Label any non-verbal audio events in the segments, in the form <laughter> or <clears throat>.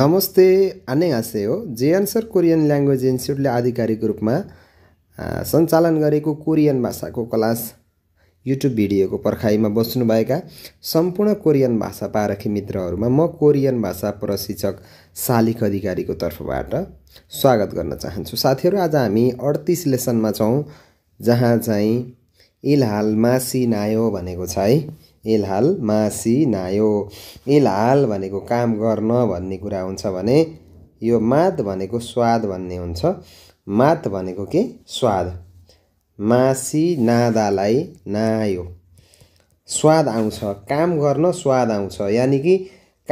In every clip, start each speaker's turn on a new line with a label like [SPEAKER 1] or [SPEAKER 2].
[SPEAKER 1] नमस्ते आने आसेयो आंसर कोरियन ल्याङ्ग्वेज इन्स्टिट्युटले आधिकारिक रूपमा सञ्चालन गरेको कोरियन भाषाको क्लास युट्युब भिडियोको पर्खाइमा बस्नुभएका सम्पूर्ण कोरियन भाषा पारखी मित्रहरूमा म कोरियन भाषा प्रशिक्षक शालिक अधिकारीको तर्फबाट स्वागत गर्न चाहन्छु साथीहरू आज हामी अडतिस लेसनमा छौँ जहाँ चाहिँ इलहाल मासी नायो भनेको छ है एलहाल मासी नायो एलहाल भनेको काम गर्न भन्ने कुरा हुन्छ भने यो मात भनेको स्वाद भन्ने हुन्छ मात भनेको के स्वाद मासी नादालाई नायो स्वाद आउँछ काम गर्न स्वाद आउँछ यानि कि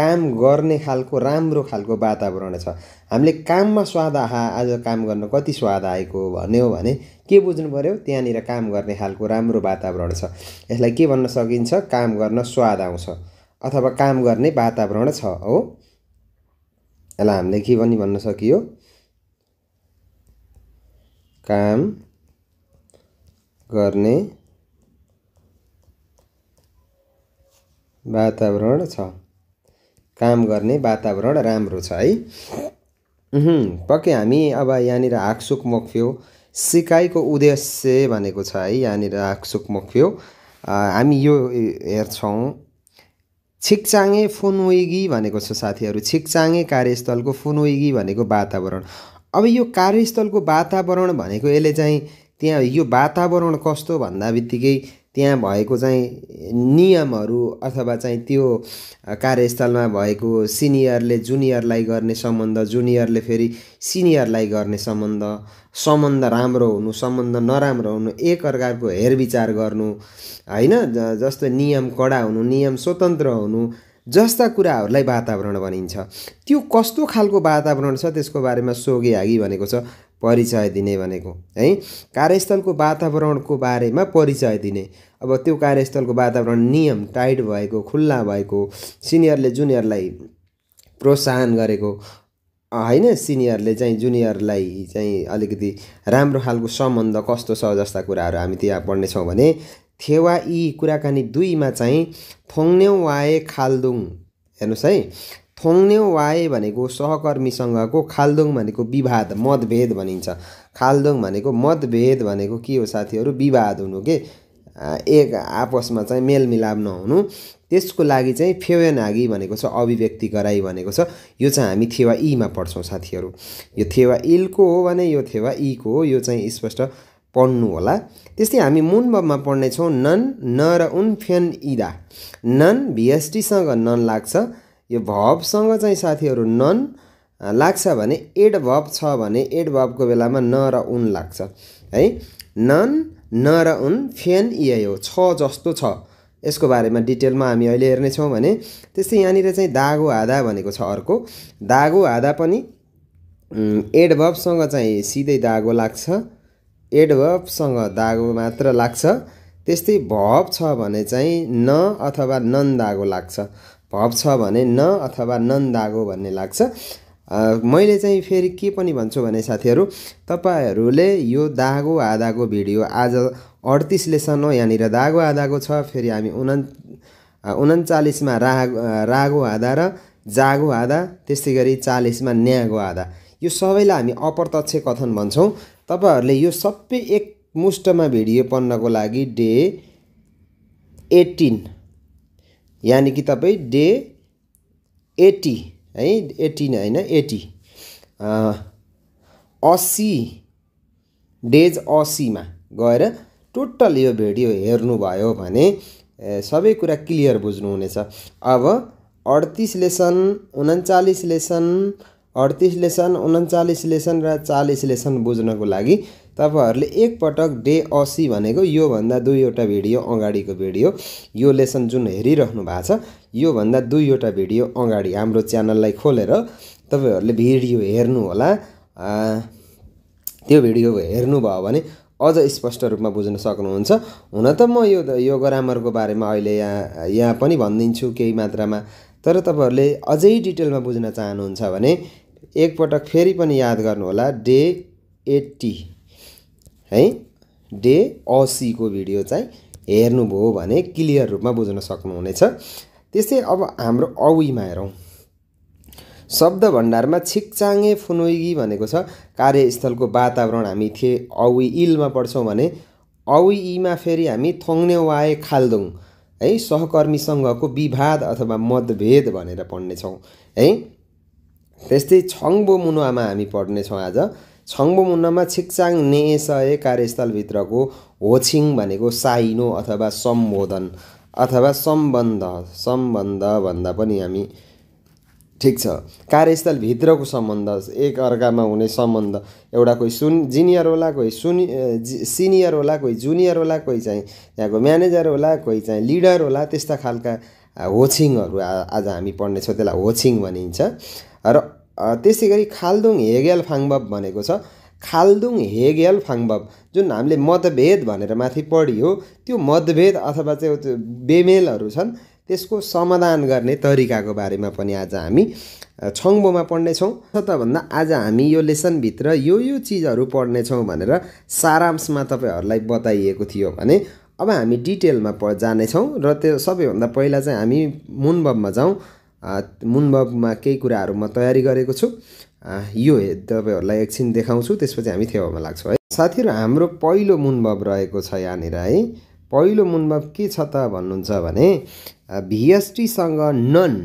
[SPEAKER 1] काम गर्ने खालको राम्रो खालको वातावरण छ हामीले काममा स्वाद आहा आज काम गर्न कति स्वाद आएको भन्यो भने के बुझ्नु पऱ्यो त्यहाँनिर काम गर्ने खालको राम्रो वातावरण छ यसलाई के भन्न सकिन्छ काम गर्न स्वाद आउँछ अथवा काम गर्ने वातावरण छ हो यसलाई हामीले के पनि भन्न सकियो काम गर्ने वातावरण छ काम गर्ने वातावरण राम्रो छ है पक्कै हामी अब यहाँनिर हाकसुक मोक्फ्यौँ सिकाइको उद्देश्य भनेको छ है यहाँनिर आक्सुक मुख्यो हामी यो हेर्छौँ छिकचाङे फुनोइगी भनेको छ साथीहरू छिकचाङे कार्यस्थलको फुनोइगी भनेको वातावरण अब यो कार्यस्थलको वातावरण भनेको यसले चाहिँ त्यहाँ यो वातावरण कस्तो भन्दा बित्तिकै त्यहाँ भएको चाहिँ नियमहरू अथवा चाहिँ त्यो कार्यस्थलमा भएको सिनियरले जुनियरलाई गर्ने सम्बन्ध जुनियरले फेरि सिनियरलाई गर्ने सम्बन्ध सम्बन्ध राम्रो हुनु सम्बन्ध नराम्रो हुनु एक अर्काको हेरविचार गर्नु होइन जस्तो नियम कडा हुनु नियम स्वतन्त्र हुनु जस्ता कुराहरूलाई वातावरण भनिन्छ त्यो कस्तो खालको वातावरण छ त्यसको बारेमा सोगे हागी भनेको छ परिचय दिने भनेको है कार्यस्थलको वातावरणको बारेमा परिचय दिने अब त्यो कार्यस्थलको वातावरण नियम टाइट भएको खुल्ला भएको सिनियरले जुनियरलाई प्रोत्साहन गरेको होइन सिनियरले चाहिँ जुनियरलाई चाहिँ अलिकति राम्रो खालको सम्बन्ध कस्तो छ जस्ता कुराहरू हामी त्यहाँ पढ्नेछौँ भने थेवा यी कुराकानी दुईमा चाहिँ थोङ्न्यौ वाए खाल्दुङ हेर्नुहोस् है थोङ्न्यौ वाए भनेको सहकर्मीसँगको खाल्दोङ भनेको विवाद मतभेद भनिन्छ खाल्दोङ भनेको मतभेद भनेको के हो साथीहरू विवाद हुनु के एक आपसमा चाहिँ मेलमिलाप नहुनु त्यसको लागि चाहिँ फेवेनागी भनेको छ अभिव्यक्ति गराई भनेको छ यो चाहिँ हामी थेवा ईमा पढ्छौँ साथीहरू यो थेवा इलको हो भने यो थेवा ईको हो यो चाहिँ स्पष्ट पढ्नु होला त्यस्तै हामी मुनबमा पढ्नेछौँ नन न र उन फेन इदा नन भिएसटीसँग नन लाग्छ यो भबसँग चाहिँ साथीहरू नन लाग्छ भने एड भब छ भने एड भबको बेलामा न र उन लाग्छ है नन न र उन फेन इयो छ जस्तो छ यसको बारेमा डिटेलमा हामी अहिले हेर्नेछौँ भने त्यस्तै यहाँनिर चाहिँ दागो आधा भनेको छ अर्को दागो आधा पनि एडभबसँग चाहिँ सिधै दागो लाग्छ एडभबसँग दागो मात्र लाग्छ त्यस्तै भब छ भने चाहिँ न अथवा नन दागो लाग्छ छ भने न अथवा नन्दागो भन्ने लाग्छ मैले चाहिँ फेरि के पनि भन्छु भने साथीहरू तपाईँहरूले यो दागो आधाको भिडियो आज अडतिस लेसन हो यहाँनिर दागो आधाको छ फेरि हामी उना उन्चालिसमा राग रागो आधा र जागो आधा त्यस्तै गरी चालिसमा न्यागो आधा यो सबैलाई हामी अप्रत्यक्ष कथन भन्छौँ तपाईँहरूले यो सबै एकमुष्टमा भिडियो पढ्नको लागि डे एटिन यानि कि तपाईँ डे एटी है एटी नै होइन एटी असी डेज असीमा गएर टोटल यो भिडियो हेर्नुभयो भने सबै कुरा क्लियर बुझ्नुहुनेछ अब अडतिस लेसन उन्चालिस लेसन अडतिस लेसन उन्चालिस लेसन र चालिस लेसन बुझ्नको लागि तपाईँहरूले एकपटक डे असी भनेको योभन्दा दुईवटा भिडियो अगाडिको भिडियो यो लेसन जुन हेरिरहनु भएको छ योभन्दा दुईवटा भिडियो अगाडि हाम्रो च्यानललाई खोलेर तपाईँहरूले भिडियो हेर्नु होला त्यो भिडियो हेर्नुभयो भने अझ स्पष्ट रूपमा बुझ्न सक्नुहुन्छ हुन त म यो यो ग्रामरको बारेमा अहिले यहाँ यहाँ पनि भनिदिन्छु केही मात्रामा तर तपाईँहरूले अझै डिटेलमा बुझ्न चाहनुहुन्छ भने एकपटक फेरि पनि याद गर्नुहोला डे एट्टी है डे असीको भिडियो चाहिँ हेर्नुभयो भने क्लियर रूपमा बुझ्न सक्नुहुनेछ त्यस्तै अब हाम्रो अविमा हेरौँ शब्द भण्डारमा छिक्चाङे फुनोइगी भनेको छ कार्यस्थलको वातावरण हामी थिए अवि इलमा पढ्छौँ भने अवि इमा फेरि हामी वाए खाल्दौँ है सहकर्मीसँगको विवाद अथवा मतभेद भनेर पढ्नेछौँ है त्यस्तै छङ्बो मुनुवामा हामी पढ्नेछौँ आज छङ्बुमुन्नमा छिक्चाङ नेसय कार्यस्थलभित्रको होछिङ भनेको साइनो अथवा सम्बोधन अथवा सम्बन्ध सम्बन्ध भन्दा पनि हामी ठिक छ कार्यस्थलभित्रको सम्बन्ध एक अर्कामा हुने सम्बन्ध एउटा कोही सुन जिनियर होला कोही सुन सिनियर होला कोही जुनियर होला कोही चाहिँ त्यहाँको म्यानेजर होला कोही चाहिँ लिडर होला त्यस्ता खालका होछिङहरू आज हामी पढ्नेछौँ त्यसलाई होछिङ भनिन्छ र त्यसै गरी खाल्दुङ हेगेल फाङबब भनेको छ खाल्दुङ हेगेल फाङबब जुन हामीले मतभेद भनेर माथि पढियो त्यो मतभेद अथवा चाहिँ त्यो बेमेलहरू छन् त्यसको समाधान गर्ने तरिकाको बारेमा पनि आज हामी छङ्बोमा पढ्नेछौँ त भन्दा आज हामी यो लेसनभित्र यो यो चिजहरू पढ्नेछौँ भनेर सारांशमा तपाईँहरूलाई बताइएको थियो भने अब हामी डिटेलमा प जानेछौँ र त्यो सबैभन्दा पहिला चाहिँ हामी मुनबममा जाउँ मुनबगमा केही कुराहरू म तयारी गरेको छु यो तपाईँहरूलाई एकछिन देखाउँछु त्यसपछि हामी थेवामा लाग्छौँ है साथीहरू हाम्रो पहिलो मुनबब रहेको छ यहाँनिर है पहिलो मुनबब के छ त भन्नुहुन्छ भने भिएसटीसँग नन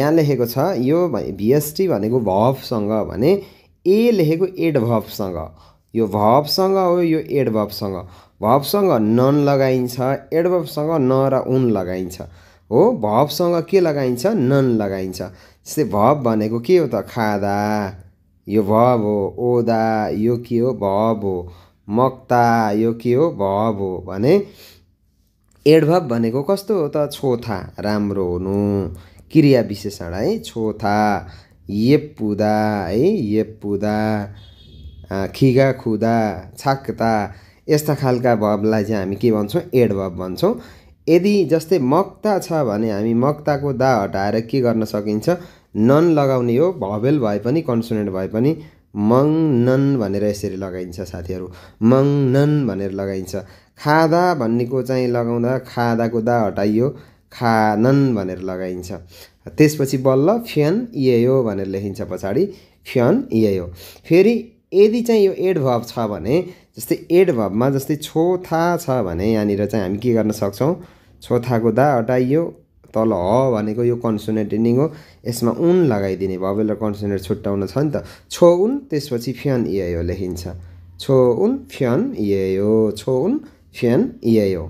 [SPEAKER 1] यहाँ लेखेको छ यो भिएसटी भनेको भफसँग भने ए लेखेको एडभभसँग यो भफसँग हो यो एडभभसँग भभसँग नन लगाइन्छ एडभभसँग न र उन लगाइन्छ हो भवसँग के लगाइन्छ नन लगाइन्छ जस्तै भव भनेको के हो त खाँदा यो भव हो ओदा यो के हो भव हो मक्ता यो के हो भव हो भने एडभव भनेको कस्तो हो त छोथा राम्रो हुनु क्रिया विशेषण है छोथा येपुदा है येपुदा खिगा खुदा छाक्ता यस्ता खालका भवलाई चाहिँ हामी के भन्छौँ एडभव भन्छौँ यदि जस्तै मक्ता छ भने हामी मक्ताको दा हटाएर के गर्न सकिन्छ नन लगाउने हो भवेल भए पनि कन्सोनेन्ट भए पनि मङ नन भनेर यसरी लगाइन्छ साथीहरू मङ नन भनेर लगाइन्छ खादा भन्नेको चाहिँ लगाउँदा खादाको दा हटाइयो खानन भनेर लगाइन्छ त्यसपछि बल्ल फ्यान इए भनेर लेखिन्छ पछाडि फ्यान इए फेरि यदि चाहिँ यो एड छ भने जस्तै एड जस्तै छो था छ भने यहाँनिर चाहिँ हामी के गर्न सक्छौँ छोथाको दा हटाइयो तल ह भनेको यो कन्सोनेन्ट इन्डिङ हो यसमा उन लगाइदिने भवेल र कन्सोनेन्ट छुट्याउन छ नि त छो उन त्यसपछि फ्यान इयो लेखिन्छ छो उन फ्यान इयो छो उन फ्यान इयो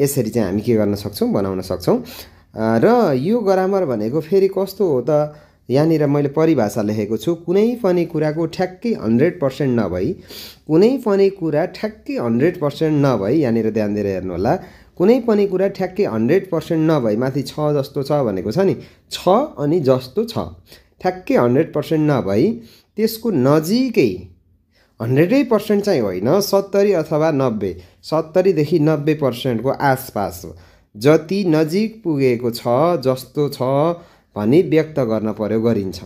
[SPEAKER 1] यसरी चाहिँ हामी के गर्न सक्छौँ बनाउन सक्छौँ र यो ग्रामर भनेको फेरि कस्तो हो त यहाँनिर मैले परिभाषा लेखेको छु कुनै पनि कुराको ठ्याक्कै हन्ड्रेड पर्सेन्ट नभई कुनै पनि कुरा ठ्याक्कै हन्ड्रेड पर्सेन्ट नभई यहाँनिर ध्यान दिएर हेर्नुहोला कुनै पनि कुरा ठ्याक्कै हन्ड्रेड पर्सेन्ट नभई माथि छ जस्तो छ भनेको छ नि छ अनि जस्तो छ ठ्याक्कै हन्ड्रेड पर्सेन्ट नभई त्यसको नजिकै हन्ड्रेडै पर्सेन्ट चाहिँ होइन सत्तरी अथवा नब्बे सत्तरीदेखि नब्बे पर्सेन्टको आसपास जति नजिक पुगेको छ जस्तो छ भनी व्यक्त गर्न पर्यो गरिन्छ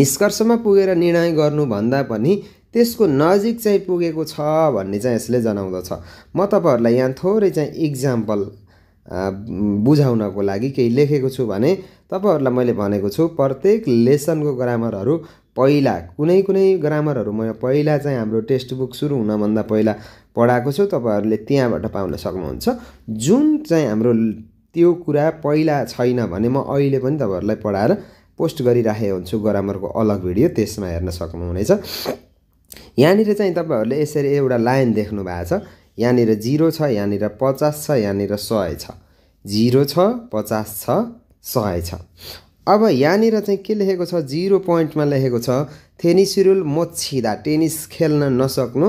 [SPEAKER 1] निष्कर्षमा पुगेर निर्णय गर्नुभन्दा पनि त्यसको नजिक चाहिँ पुगेको छ भन्ने चाहिँ यसले जनाउँदछ म तपाईँहरूलाई यहाँ थोरै चाहिँ इक्जाम्पल बुझाउनको लागि केही लेखेको छु भने तपाईँहरूलाई मैले भनेको छु प्रत्येक लेसनको ग्रामरहरू पहिला कुनै कुनै ग्रामरहरू म पहिला चाहिँ हाम्रो टेक्स्ट बुक सुरु हुनभन्दा पहिला पढाएको छु तपाईँहरूले त्यहाँबाट पाउन सक्नुहुन्छ जुन चाहिँ हाम्रो त्यो कुरा पहिला छैन भने म अहिले पनि तपाईँहरूलाई पढाएर पोस्ट गरिराखेको हुन्छु ग्रामरको अलग भिडियो त्यसमा हेर्न सक्नुहुनेछ यहाँनिर चाहिँ तपाईँहरूले यसरी एउटा लाइन देख्नु भएको छ यहाँनिर जिरो छ यहाँनिर पचास छ यहाँनिर सय छ जिरो छ पचास छ सय छ अब यहाँनिर चाहिँ के लेखेको छ जिरो पोइन्टमा लेखेको छ थेनिसिरुल मोछिदा टेनिस खेल्न नसक्नु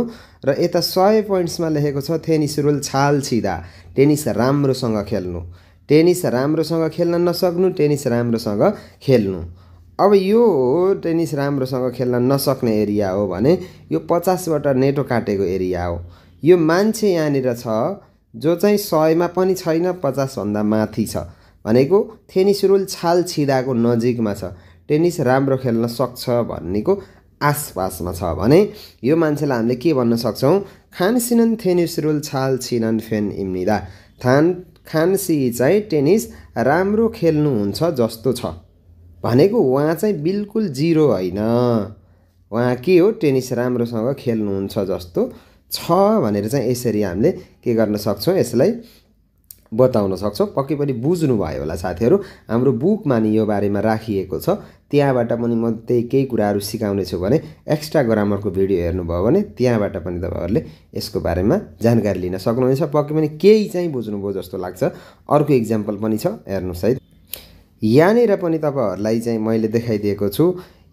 [SPEAKER 1] र यता सय पोइन्ट्समा लेखेको छ थेनिसिरुल छाल छिदा टेनिस राम्रोसँग खेल्नु टेनिस राम्रोसँग खेल्न नसक्नु टेनिस राम्रोसँग खेल्नु अब यो टेनिस राम्रोसँग खेल्न नसक्ने एरिया हो भने यो पचासवटा नेटो काटेको एरिया हो यो मान्छे यहाँनिर छ जो चाहिँ सयमा पनि छैन पचासभन्दा माथि छ भनेको टेनिस रुल छाल छिडाको नजिकमा छ टेनिस राम्रो खेल्न सक्छ भन्नेको आसपासमा छ भने यो मान्छेलाई हामीले के भन्न सक्छौँ खानसिनन थेनिसुरुल रुल छाल छिनन फेन इम्निदा थान खानसी चाहिँ टेनिस राम्रो खेल्नुहुन्छ जस्तो छ भनेको उहाँ चाहिँ बिल्कुल जिरो होइन उहाँ के हो टेनिस राम्रोसँग खेल्नुहुन्छ जस्तो छ भनेर चाहिँ यसरी हामीले के गर्न सक्छौँ यसलाई बताउन सक्छौँ पक्कै पनि बुझ्नुभयो होला साथीहरू हाम्रो बुकमा नि यो बारेमा राखिएको छ त्यहाँबाट पनि म त्यही केही कुराहरू सिकाउनेछु भने एक्स्ट्रा ग्रामरको भिडियो हेर्नुभयो भने त्यहाँबाट पनि तपाईँहरूले यसको बारेमा जानकारी लिन सक्नुहुनेछ पक्कै पनि केही चाहिँ बुझ्नुभयो जस्तो लाग्छ अर्को इक्जाम्पल पनि छ हेर्नुहोस् है यहाँनिर पनि तपाईँहरूलाई चाहिँ मैले देखाइदिएको छु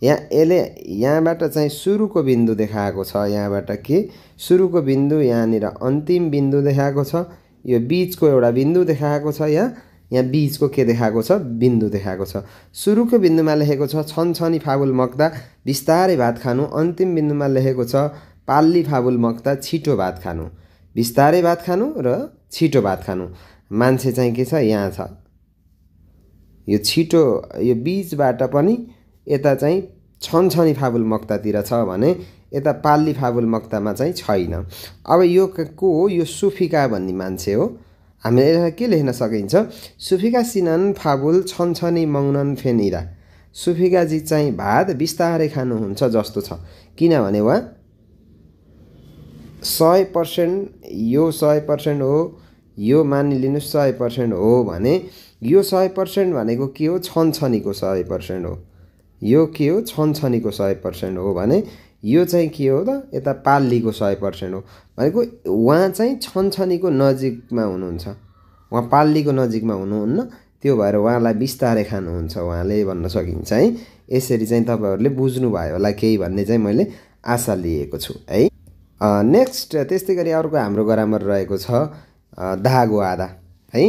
[SPEAKER 1] यहाँ यसले यहाँबाट चाहिँ सुरुको बिन्दु देखाएको छ यहाँबाट के सुरुको बिन्दु यहाँनिर अन्तिम बिन्दु देखाएको छ यो बिचको एउटा बिन्दु देखाएको छ यहाँ यहाँ बिचको के देखाएको छ बिन्दु देखाएको छ सुरुको बिन्दुमा लेखेको छ छनछनी फाबुल मक्दा बिस्तारै भात खानु अन्तिम बिन्दुमा लेखेको छ पाल्ली फाबुल मक्दा छिटो भात खानु बिस्तारै भात खानु र छिटो भात खानु मान्छे चाहिँ के छ यहाँ छ यो छिटो यो बिचबाट पनि यता चाहिँ छनछनी फाबुल मक्तातिर छ भने यता पाल्ली फाबुल मक्तामा चाहिँ छैन अब यो को हो यो सुफिका भन्ने मान्छे हो हामीले यसलाई के लेख्न सकिन्छ सुफिका सिनन फाबुल छनछनी मौनन फेनिरा सुफिकाजी चाहिँ भात बिस्तारै खानुहुन्छ जस्तो छ किनभने वा सय पर्सेन्ट यो सय पर्सेन्ट हो यो मानिलिनु सय पर्सेन्ट हो भने यो सय पर्सेन्ट भनेको के हो छनछनीको सय पर्सेन्ट हो यो के हो छनछनीको सय पर्सेन्ट हो भने यो चाहिँ के हो त यता पाल्लीको सय पर्सेन्ट हो भनेको उहाँ चाहिँ छनछनीको नजिकमा हुनुहुन्छ उहाँ पाल्लीको नजिकमा हुनुहुन्न त्यो भएर उहाँलाई बिस्तारै खानुहुन्छ उहाँले भन्न सकिन्छ है यसरी चाहिँ तपाईँहरूले बुझ्नुभयो होला केही भन्ने चाहिँ मैले आशा लिएको छु है नेक्स्ट त्यस्तै गरी अर्को हाम्रो ग्रामर रहेको छ धागो आधा है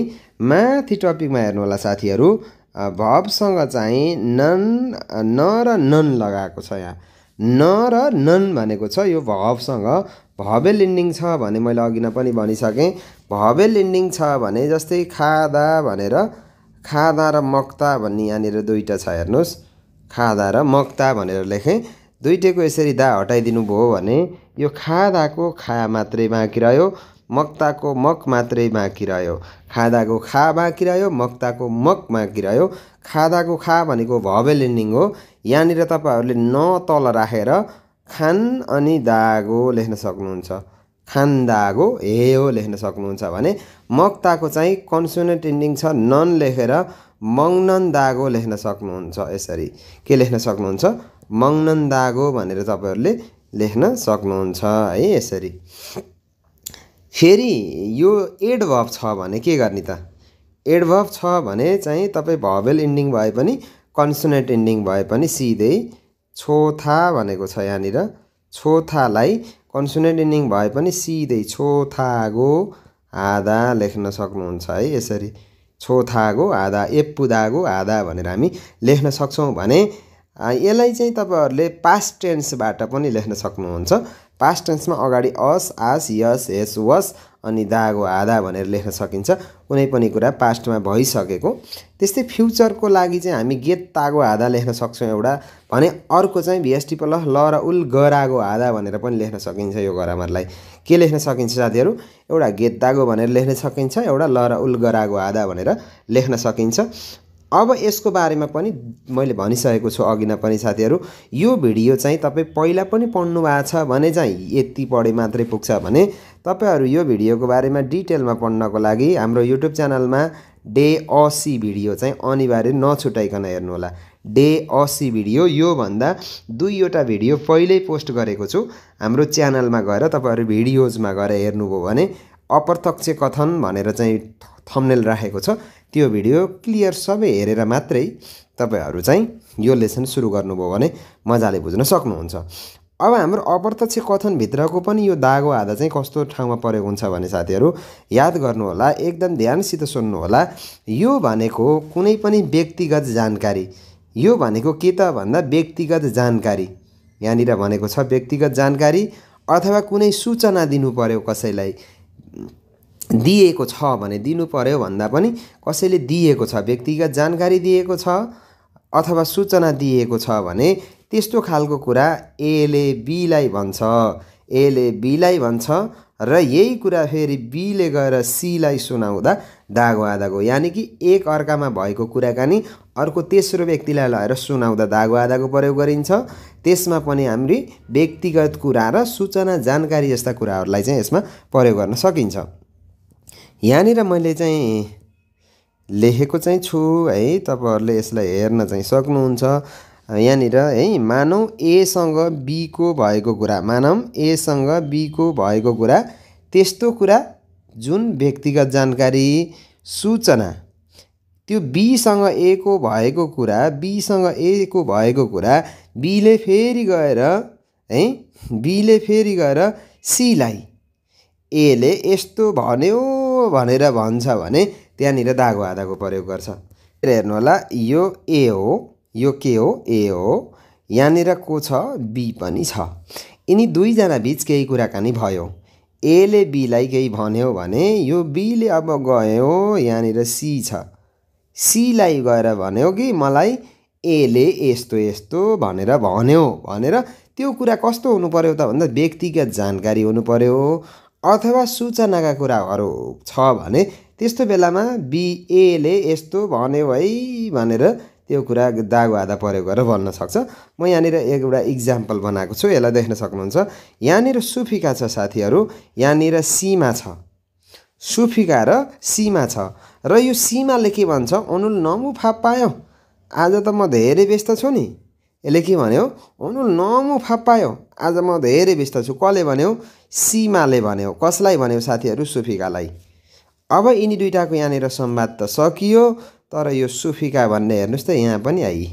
[SPEAKER 1] माथि टपिकमा हेर्नु होला साथीहरू भबसँग चाहिँ नन न र नन लगाएको छ यहाँ न र नन भनेको छ यो भबसँग भवे लिन्डिङ छ भने मैले अघि न पनि भनिसकेँ भवे लिन्डिङ छ भने जस्तै खादा भनेर खादा र मक्ता भन्ने यहाँनिर दुइटा छ हेर्नुहोस् खादा र मक्ता भनेर लेखेँ दुइटैको यसरी दा हटाइदिनु भयो भने यो खादाको खा मात्रै बाँकी रह्यो मक्ताको मक मात्रै बाँकी रह्यो खादाको खा बाँकी रह्यो मक्ताको मक बाँकी रह्यो खादाको खा भनेको भव्य इन्डिङ हो यहाँनिर तपाईँहरूले न तल राखेर खान अनि दागो लेख्न सक्नुहुन्छ खान दागो हे हो लेख्न सक्नुहुन्छ भने मक्ताको चाहिँ कन्सुनेट इन्डिङ छ नन लेखेर मङ्नन दागो लेख्न सक्नुहुन्छ यसरी के लेख्न सक्नुहुन्छ मङ्नन दागो भनेर तपाईँहरूले लेख्न सक्नुहुन्छ है यसरी फेरि यो एडभर्ब छ भने के गर्ने त एडभर्ब छ भने चाहिँ तपाईँ भवेल इन्डिङ भए पनि कन्सोनेन्ट इन्डिङ भए पनि सिधै छोथा भनेको छ यहाँनिर छोथालाई कन्सोनेन्ट इन्डिङ भए पनि सिधै छोथागो आधा लेख्न सक्नुहुन्छ है यसरी छोथागो आधा एप्पुदागो आधा भनेर हामी लेख्न सक्छौँ भने यसलाई चाहिँ तपाईँहरूले पास्ट टेन्सबाट पनि लेख्न सक्नुहुन्छ पास्ट टेन्समा अगाडि अस आस यस हेस वस अनि दागो आधा भनेर लेख्न सकिन्छ कुनै पनि कुरा पास्टमा भइसकेको त्यस्तै फ्युचरको लागि चाहिँ हामी गेत तागो आधा लेख्न सक्छौँ एउटा भने अर्को चाहिँ भिएसटी पल ल र उल गरागो आधा भनेर पनि लेख्न सकिन्छ यो गरामरलाई के लेख्न सकिन्छ साथीहरू एउटा गेत तागो भनेर लेख्न सकिन्छ एउटा ल र उल गरागो आधा भनेर लेख्न सकिन्छ अब यसको बारेमा पनि मैले भनिसकेको छु अघि नै पनि साथीहरू यो भिडियो चाहिँ तपाईँ पहिला पनि पढ्नु भएको छ भने चाहिँ यति पढे मात्रै पुग्छ भने तपाईँहरू यो भिडियोको बारेमा डिटेलमा पढ्नको लागि हाम्रो युट्युब च्यानलमा डे असी भिडियो चाहिँ अनिवार्य नछुटाइकन हेर्नुहोला डे असी भिडियो योभन्दा दुईवटा भिडियो पहिल्यै पोस्ट गरेको छु हाम्रो च्यानलमा गएर तपाईँहरू भिडियोजमा गएर हेर्नुभयो भने अप्रत्यक्ष कथन भनेर चाहिँ थम्नेल राखेको छ त्यो भिडियो क्लियर सबै हेरेर मात्रै तपाईँहरू चाहिँ यो लेसन सुरु गर्नुभयो भने मजाले बुझ्न सक्नुहुन्छ अब हाम्रो अप्रत्यक्ष कथनभित्रको पनि यो दागो आधा चाहिँ कस्तो ठाउँमा परेको हुन्छ भने साथीहरू याद गर्नुहोला एकदम ध्यानसित सुन्नुहोला यो भनेको कुनै पनि व्यक्तिगत जानकारी यो भनेको के त भन्दा व्यक्तिगत जानकारी यहाँनिर भनेको छ व्यक्तिगत जानकारी अथवा कुनै सूचना दिनु पऱ्यो कसैलाई दिएको छ भने दिनु पर्यो भन्दा पनि कसैले दिएको छ व्यक्तिगत जानकारी दिएको छ अथवा सूचना दिएको छ भने त्यस्तो खालको कुरा एले बीलाई भन्छ एले बीलाई भन्छ र यही कुरा फेरि बीले गएर सीलाई सुनाउँदा दागो आधाको यानि कि एक अर्कामा भएको कुराकानी अर्को तेस्रो व्यक्तिलाई लगाएर सुनाउँदा दागो आधाको प्रयोग गरिन्छ त्यसमा पनि हामी व्यक्तिगत कुरा र सूचना जानकारी जस्ता कुराहरूलाई चाहिँ यसमा प्रयोग गर्न सकिन्छ यहाँनिर मैले चाहिँ लेखेको चाहिँ छु है तपाईँहरूले यसलाई हेर्न चाहिँ सक्नुहुन्छ यहाँनिर है मानौँ एसँग बीको भएको कुरा मानौँ एसँग बीको भएको कुरा त्यस्तो कुरा जुन व्यक्तिगत जानकारी सूचना त्यो बीसँग एको भएको कुरा बीसँग एको भएको कुरा बीले फेरि गएर है बीले फेरि गएर सीलाई एले यस्तो भन्यो भनेर भन्छ भने त्यहाँनिर दागो आधाको प्रयोग गर्छ हेर्नु होला यो ए हो यो के हो ए हो यहाँनिर को छ बी पनि छ यिनी दुईजना बिच केही कुराकानी भयो एले बीलाई केही भन्यो भने यो बीले अब गयो यहाँनिर सी छ सीलाई गएर भन्यो कि मलाई एले यस्तो यस्तो भनेर भन्यो भनेर त्यो कुरा कस्तो हुनु पऱ्यो त भन्दा व्यक्तिगत जानकारी हुनु पऱ्यो अथवा सूचनाका कुराहरू छ भने त्यस्तो बेलामा बिएले यस्तो भन्यो है भनेर त्यो कुरा दाग आधा परेको गरेर भन्न सक्छ म यहाँनिर एउटा इक्जाम्पल बनाएको छु यसलाई देख्न सक्नुहुन्छ यहाँनिर सुफिका छ साथीहरू यहाँनिर सीमा छ सुफिका र सीमा छ र यो सीमाले के भन्छ अनुल नमु फाप पायो आज त म धेरै व्यस्त छु नि यसले के भन्यो अनुल नमु फाप पायो आज म धेरै व्यस्त छु कसले भन्यो सीमाले भन्यो कसलाई भन्यो साथीहरू सुफिकालाई अब यिनी दुइटाको यहाँनिर संवाद त सकियो तर यो सुफिका भन्ने हेर्नुहोस् त यहाँ पनि आई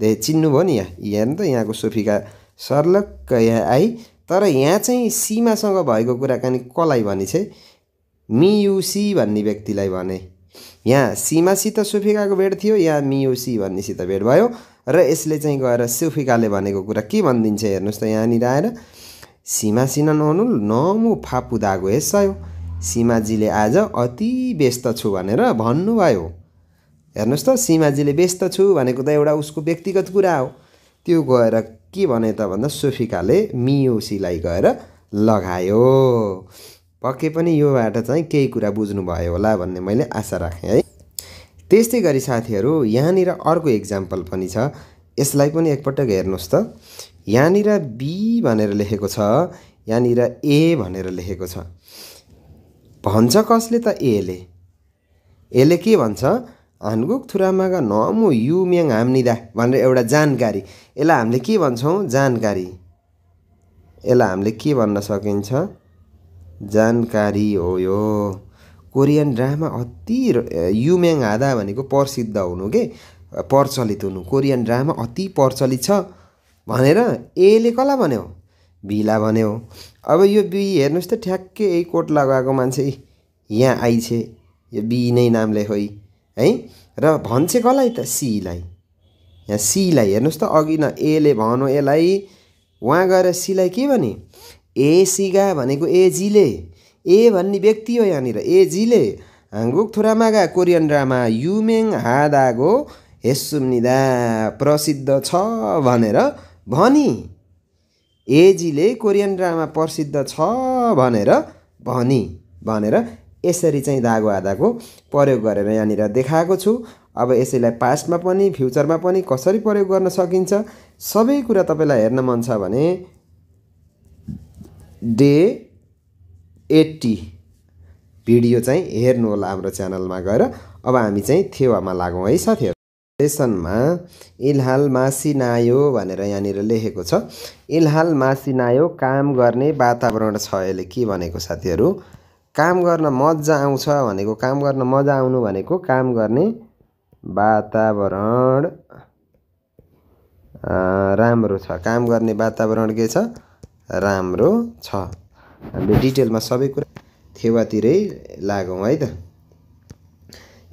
[SPEAKER 1] दे चिन्नुभयो नि यहाँ हेर्नु त यहाँको सुफिका सर्लक्क यहाँ आई तर यहाँ चाहिँ सीमासँग भएको कुराकानी कसलाई भने चाहिँ मियुसी भन्ने व्यक्तिलाई भने यहाँ सीमासित सुफिकाको भेट थियो यहाँ मियुसी भन्नेसित भेट भयो र यसले चाहिँ गएर सेफिकाले भनेको कुरा के भनिदिन्छ हेर्नुहोस् त यहाँनिर आएर सीमा सिना नहुनु नमु फापु दागो हेसायो सीमाजीले आज अति व्यस्त छु भनेर भन्नुभयो हेर्नुहोस् त सीमाजीले व्यस्त छु भनेको त एउटा उसको व्यक्तिगत कुरा हो त्यो गएर के भने त भन्दा सोफिकाले मियोसीलाई गएर लगायो पक्कै पनि योबाट चाहिँ केही कुरा बुझ्नुभयो होला भन्ने मैले आशा राखेँ है त्यस्तै गरी साथीहरू यहाँनिर अर्को इक्जाम्पल पनि छ यसलाई पनि एकपटक हेर्नुहोस् त यहाँनिर बी भनेर लेखेको छ यहाँनिर ए भनेर लेखेको छ भन्छ कसले त एले एले के भन्छ हानगुक थुरामागा नमु म्याङ हामनिदा भनेर एउटा जानकारी यसलाई हामीले के भन्छौँ जानकारी यसलाई हामीले के भन्न सकिन्छ जानकारी हो यो कोरियन ड्रामा अति युम्याङ हादा भनेको प्रसिद्ध हुनु के प्रचलित हुनु कोरियन ड्रामा अति प्रचलित छ भनेर एले कसलाई भन्यो भिला भन्यो अब यो बी हेर्नुहोस् त ठ्याक्कै यही कोट लगाएको मान्छे यहाँ आइछे यो बी नै नामले होइ है र भन्छे कसलाई त सीलाई यहाँ सीलाई हेर्नुहोस् त अघि न एले भनौँ यसलाई उहाँ गएर सीलाई के भने ए सिगा भनेको एजीले ए भन्ने व्यक्ति हो यहाँनिर एजीले हाङ्गुक थुरामागा कोरियन ड्रामा युमेङ हादागो हेसुम्निदा प्रसिद्ध छ भनेर भनी एजीले कोरियन ड्रामा प्रसिद्ध छ भनेर भनी भनेर यसरी चाहिँ दागो आधाको प्रयोग गरेर यहाँनिर देखाएको छु अब यसैलाई पास्टमा पनि फ्युचरमा पनि कसरी प्रयोग गर्न सकिन्छ सबै कुरा तपाईँलाई हेर्न मन छ भने डे एट्टी भिडियो चाहिँ हेर्नु होला हाम्रो च्यानलमा गएर अब हामी चाहिँ थेवामा लागौँ है साथीहरू सेसनमा इलहाल मासिनायो भनेर यहाँनिर लेखेको छ इलहाल मासिनायो काम गर्ने वातावरण छ यसले के भनेको साथीहरू काम गर्न मजा आउँछ भनेको काम गर्न मजा आउनु भनेको काम गर्ने वातावरण राम्रो छ काम गर्ने वातावरण के छ राम्रो छ हामीले डिटेलमा सबै कुरा थेवातिरै लागौँ है त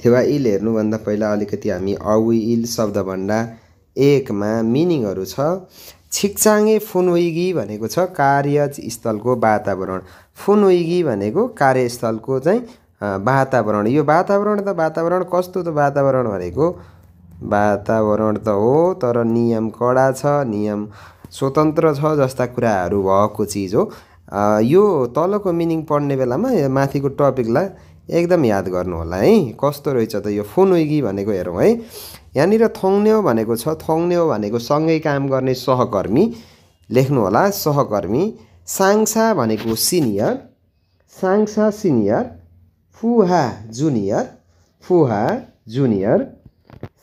[SPEAKER 1] थेवा इल हेर्नुभन्दा पहिला अलिकति हामी अवि इल शब्दभन्दा एकमा मिनिङहरू छ छिक्चाङे फुनविगी भनेको छ कार्यस्थलको वातावरण फुनविगी भनेको कार्यस्थलको चाहिँ वातावरण यो वातावरण त वातावरण कस्तो त वातावरण भनेको वातावरण त हो तर नियम कडा छ नियम स्वतन्त्र छ जस्ता कुराहरू भएको चिज हो यो तलको मिनिङ पढ्ने बेलामा माथिको टपिकलाई एकदम याद गर्नु होला है कस्तो रहेछ त यो उइगी भनेको हेरौँ है यहाँनिर थौन्यो भनेको छ थौन्यो भनेको सँगै काम गर्ने सहकर्मी लेख्नु होला सहकर्मी साङसा भनेको सिनियर साङसा सिनियर फुहा जुनियर फुहा जुनियर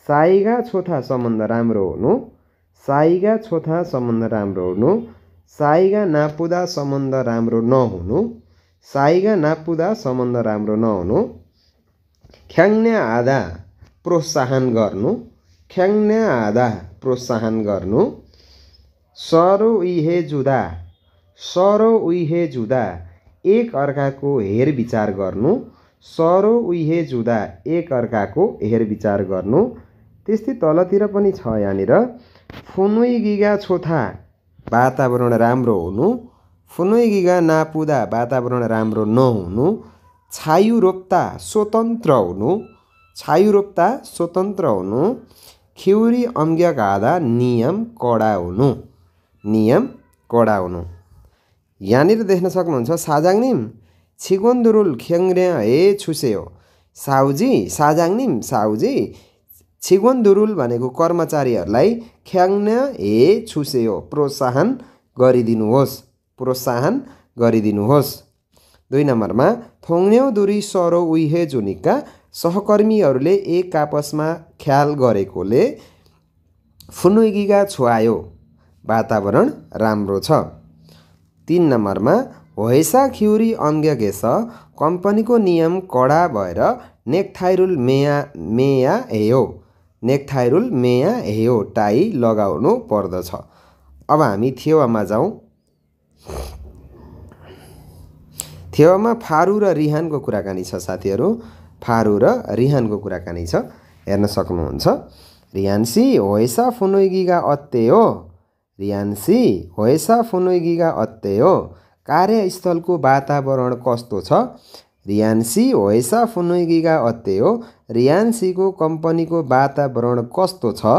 [SPEAKER 1] साइगा छोथा सम्बन्ध राम्रो हुनु साइगा छोथा सम्बन्ध राम्रो हुनु साइगा नापुदा सम्बन्ध राम्रो नहुनु साइगा नापुदा सम्बन्ध राम्रो नहुनु ख्याङ्ने आधा प्रोत्साहन गर्नु ख्याङ्ने आधा प्रोत्साहन गर्नु सरो उहे जुदा सरो उहे जुदा एक अर्काको हेरविचार गर्नु सरो उहे जुदा एक अर्काको हेरविचार गर्नु त्यस्तै तलतिर पनि छ यहाँनिर फुनुइ गिगा छोथा वातावरण राम्रो हुनु फुनैगिगा नापुदा वातावरण राम्रो नहुनु छायु रोप्ता स्वतन्त्र हुनु छायु रोप्ता स्वतन्त्र हुनु खिउरी अङ्ग्य घाँदा नियम कडा हुनु नियम कडा हुनु यहाँनिर देख्न सक्नुहुन्छ साजाङनिम छिगोन्दुरुल खेङ्रे हे छुसे हो साउजी साजाङनिम साउजी दुरुल भनेको कर्मचारीहरूलाई ख्याङ्न हे छुसेयो प्रोत्साहन गरिदिनुहोस् प्रोत्साहन गरिदिनुहोस् दुई नम्बरमा थोङ्यौ दुरी सरो उहे जुनिका सहकर्मीहरूले एक आपसमा ख्याल गरेकोले फुनुगिगा छुवायो वातावरण राम्रो छ तिन नम्बरमा होइसा खिउरी अन्ज्ञ घेस कम्पनीको नियम कडा भएर नेक्थाइरुल मेया मेया एयो नेक्थाइरुल मेया हेयो टाई लगाउनु पर्दछ अब हामी थेवामा जाउँ थेवामा फारू र रिहानको कुराकानी छ साथीहरू फारू र रिहानको कुराकानी छ हेर्न सक्नुहुन्छ रिहान्सी होइसा फुनुइगिगा अत्ते हो रिहान्सी होइसा फुनुइगिगा अत्ते हो कार्यस्थलको वातावरण कस्तो छ रियान्सी होइसा फुनुगिगा अत्ते हो रियान्सीको कम्पनीको वातावरण कस्तो छ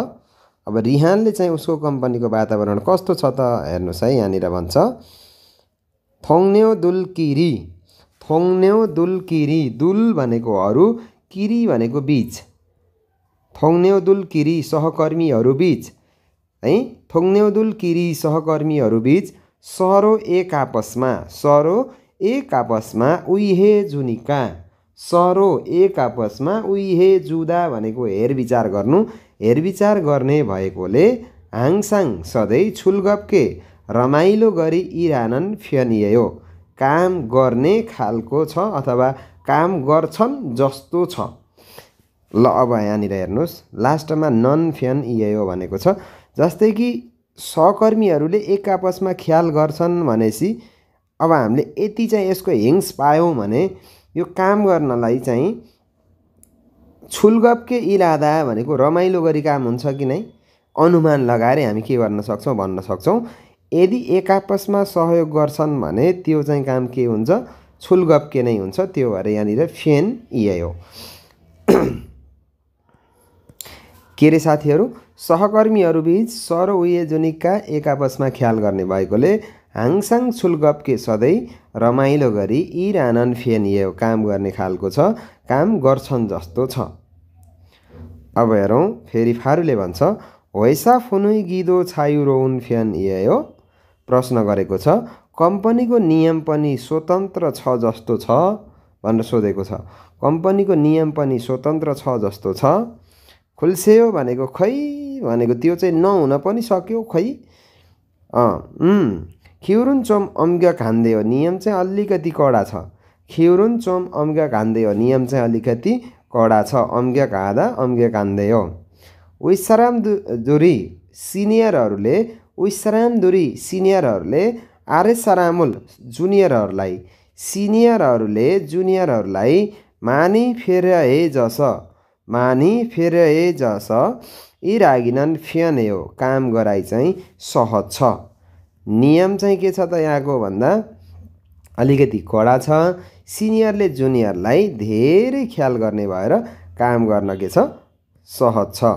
[SPEAKER 1] अब रिहानले चाहिँ उसको कम्पनीको वातावरण कस्तो छ त हेर्नुहोस् है यहाँनिर भन्छ थोङ्न्यौ दुलकिरी थोङ्न्यौ दुलकिरी दुल भनेको अरू किरी भनेको बिच दुल किरी सहकर्मीहरू बिच है दुल किरी सहकर्मीहरू बिच सरो एक आपसमा सरो एक आपसमा उइहे जुनिका सरो एक आपसमा उइहे जुदा भनेको हेरविचार गर्नु हेरविचार गर्ने भएकोले हाङसाङ सधैँ छुलगप्के रमाइलो गरी इरानन फ्यनियो काम गर्ने खालको छ अथवा काम गर्छन् जस्तो छ ल अब यहाँनिर हेर्नुहोस् लास्टमा नन फ्यान इयो भनेको छ जस्तै कि सहकर्मीहरूले एक आपसमा ख्याल गर्छन् भनेपछि अब हामीले यति चाहिँ यसको हिङ्स पायौँ भने यो काम गर्नलाई चाहिँ छुलगपके इलादा भनेको रमाइलो गरी काम हुन्छ कि नै अनुमान लगाएर हामी के गर्न सक्छौँ भन्न सक्छौँ यदि एक आपसमा सहयोग गर्छन् भने त्यो चाहिँ काम के हुन्छ छुलगपके नै हुन्छ त्यो भएर यहाँनिर फेन यही हो <clears throat> के अरे साथीहरू सहकर्मीहरू बिच सर उयोजनिकका एक आपसमा ख्याल गर्ने भएकोले हाङसाङ के सधैँ रमाइलो गरी यी रानन फेन यो काम गर्ने खालको छ काम गर्छन् जस्तो छ अब हेरौँ फेरि फारूले भन्छ होइसा फुनुइ गिदो छायु रोउन फेन हो प्रश्न गरेको छ कम्पनीको नियम पनि स्वतन्त्र छ जस्तो छ भनेर सोधेको छ कम्पनीको नियम पनि स्वतन्त्र छ जस्तो छ खुल्सेयो भनेको खै भनेको त्यो चाहिँ नहुन पनि सक्यो खै अँ खिउरुन चोम अम्ग्य हो नियम चाहिँ अलिकति कडा छ खिउरुन चोम अम्ग्य हो नियम चाहिँ अलिकति कडा छ अम्ग्य खाँदा अम्ग्य हो विश्राम दुरी सिनियरहरूले विश्राम दुरी सिनियरहरूले आर्य सरामुल जुनियरहरूलाई सिनियरहरूले जुनियरहरूलाई मानि फेरे जस मानि फेरे जस यी रागिनन् फ्यने हो काम गराइ चाहिँ सहज छ नियम चाहिँ के छ त यहाँको भन्दा अलिकति कडा छ सिनियरले जुनियरलाई धेरै ख्याल गर्ने भएर काम गर्न के छ सहज छ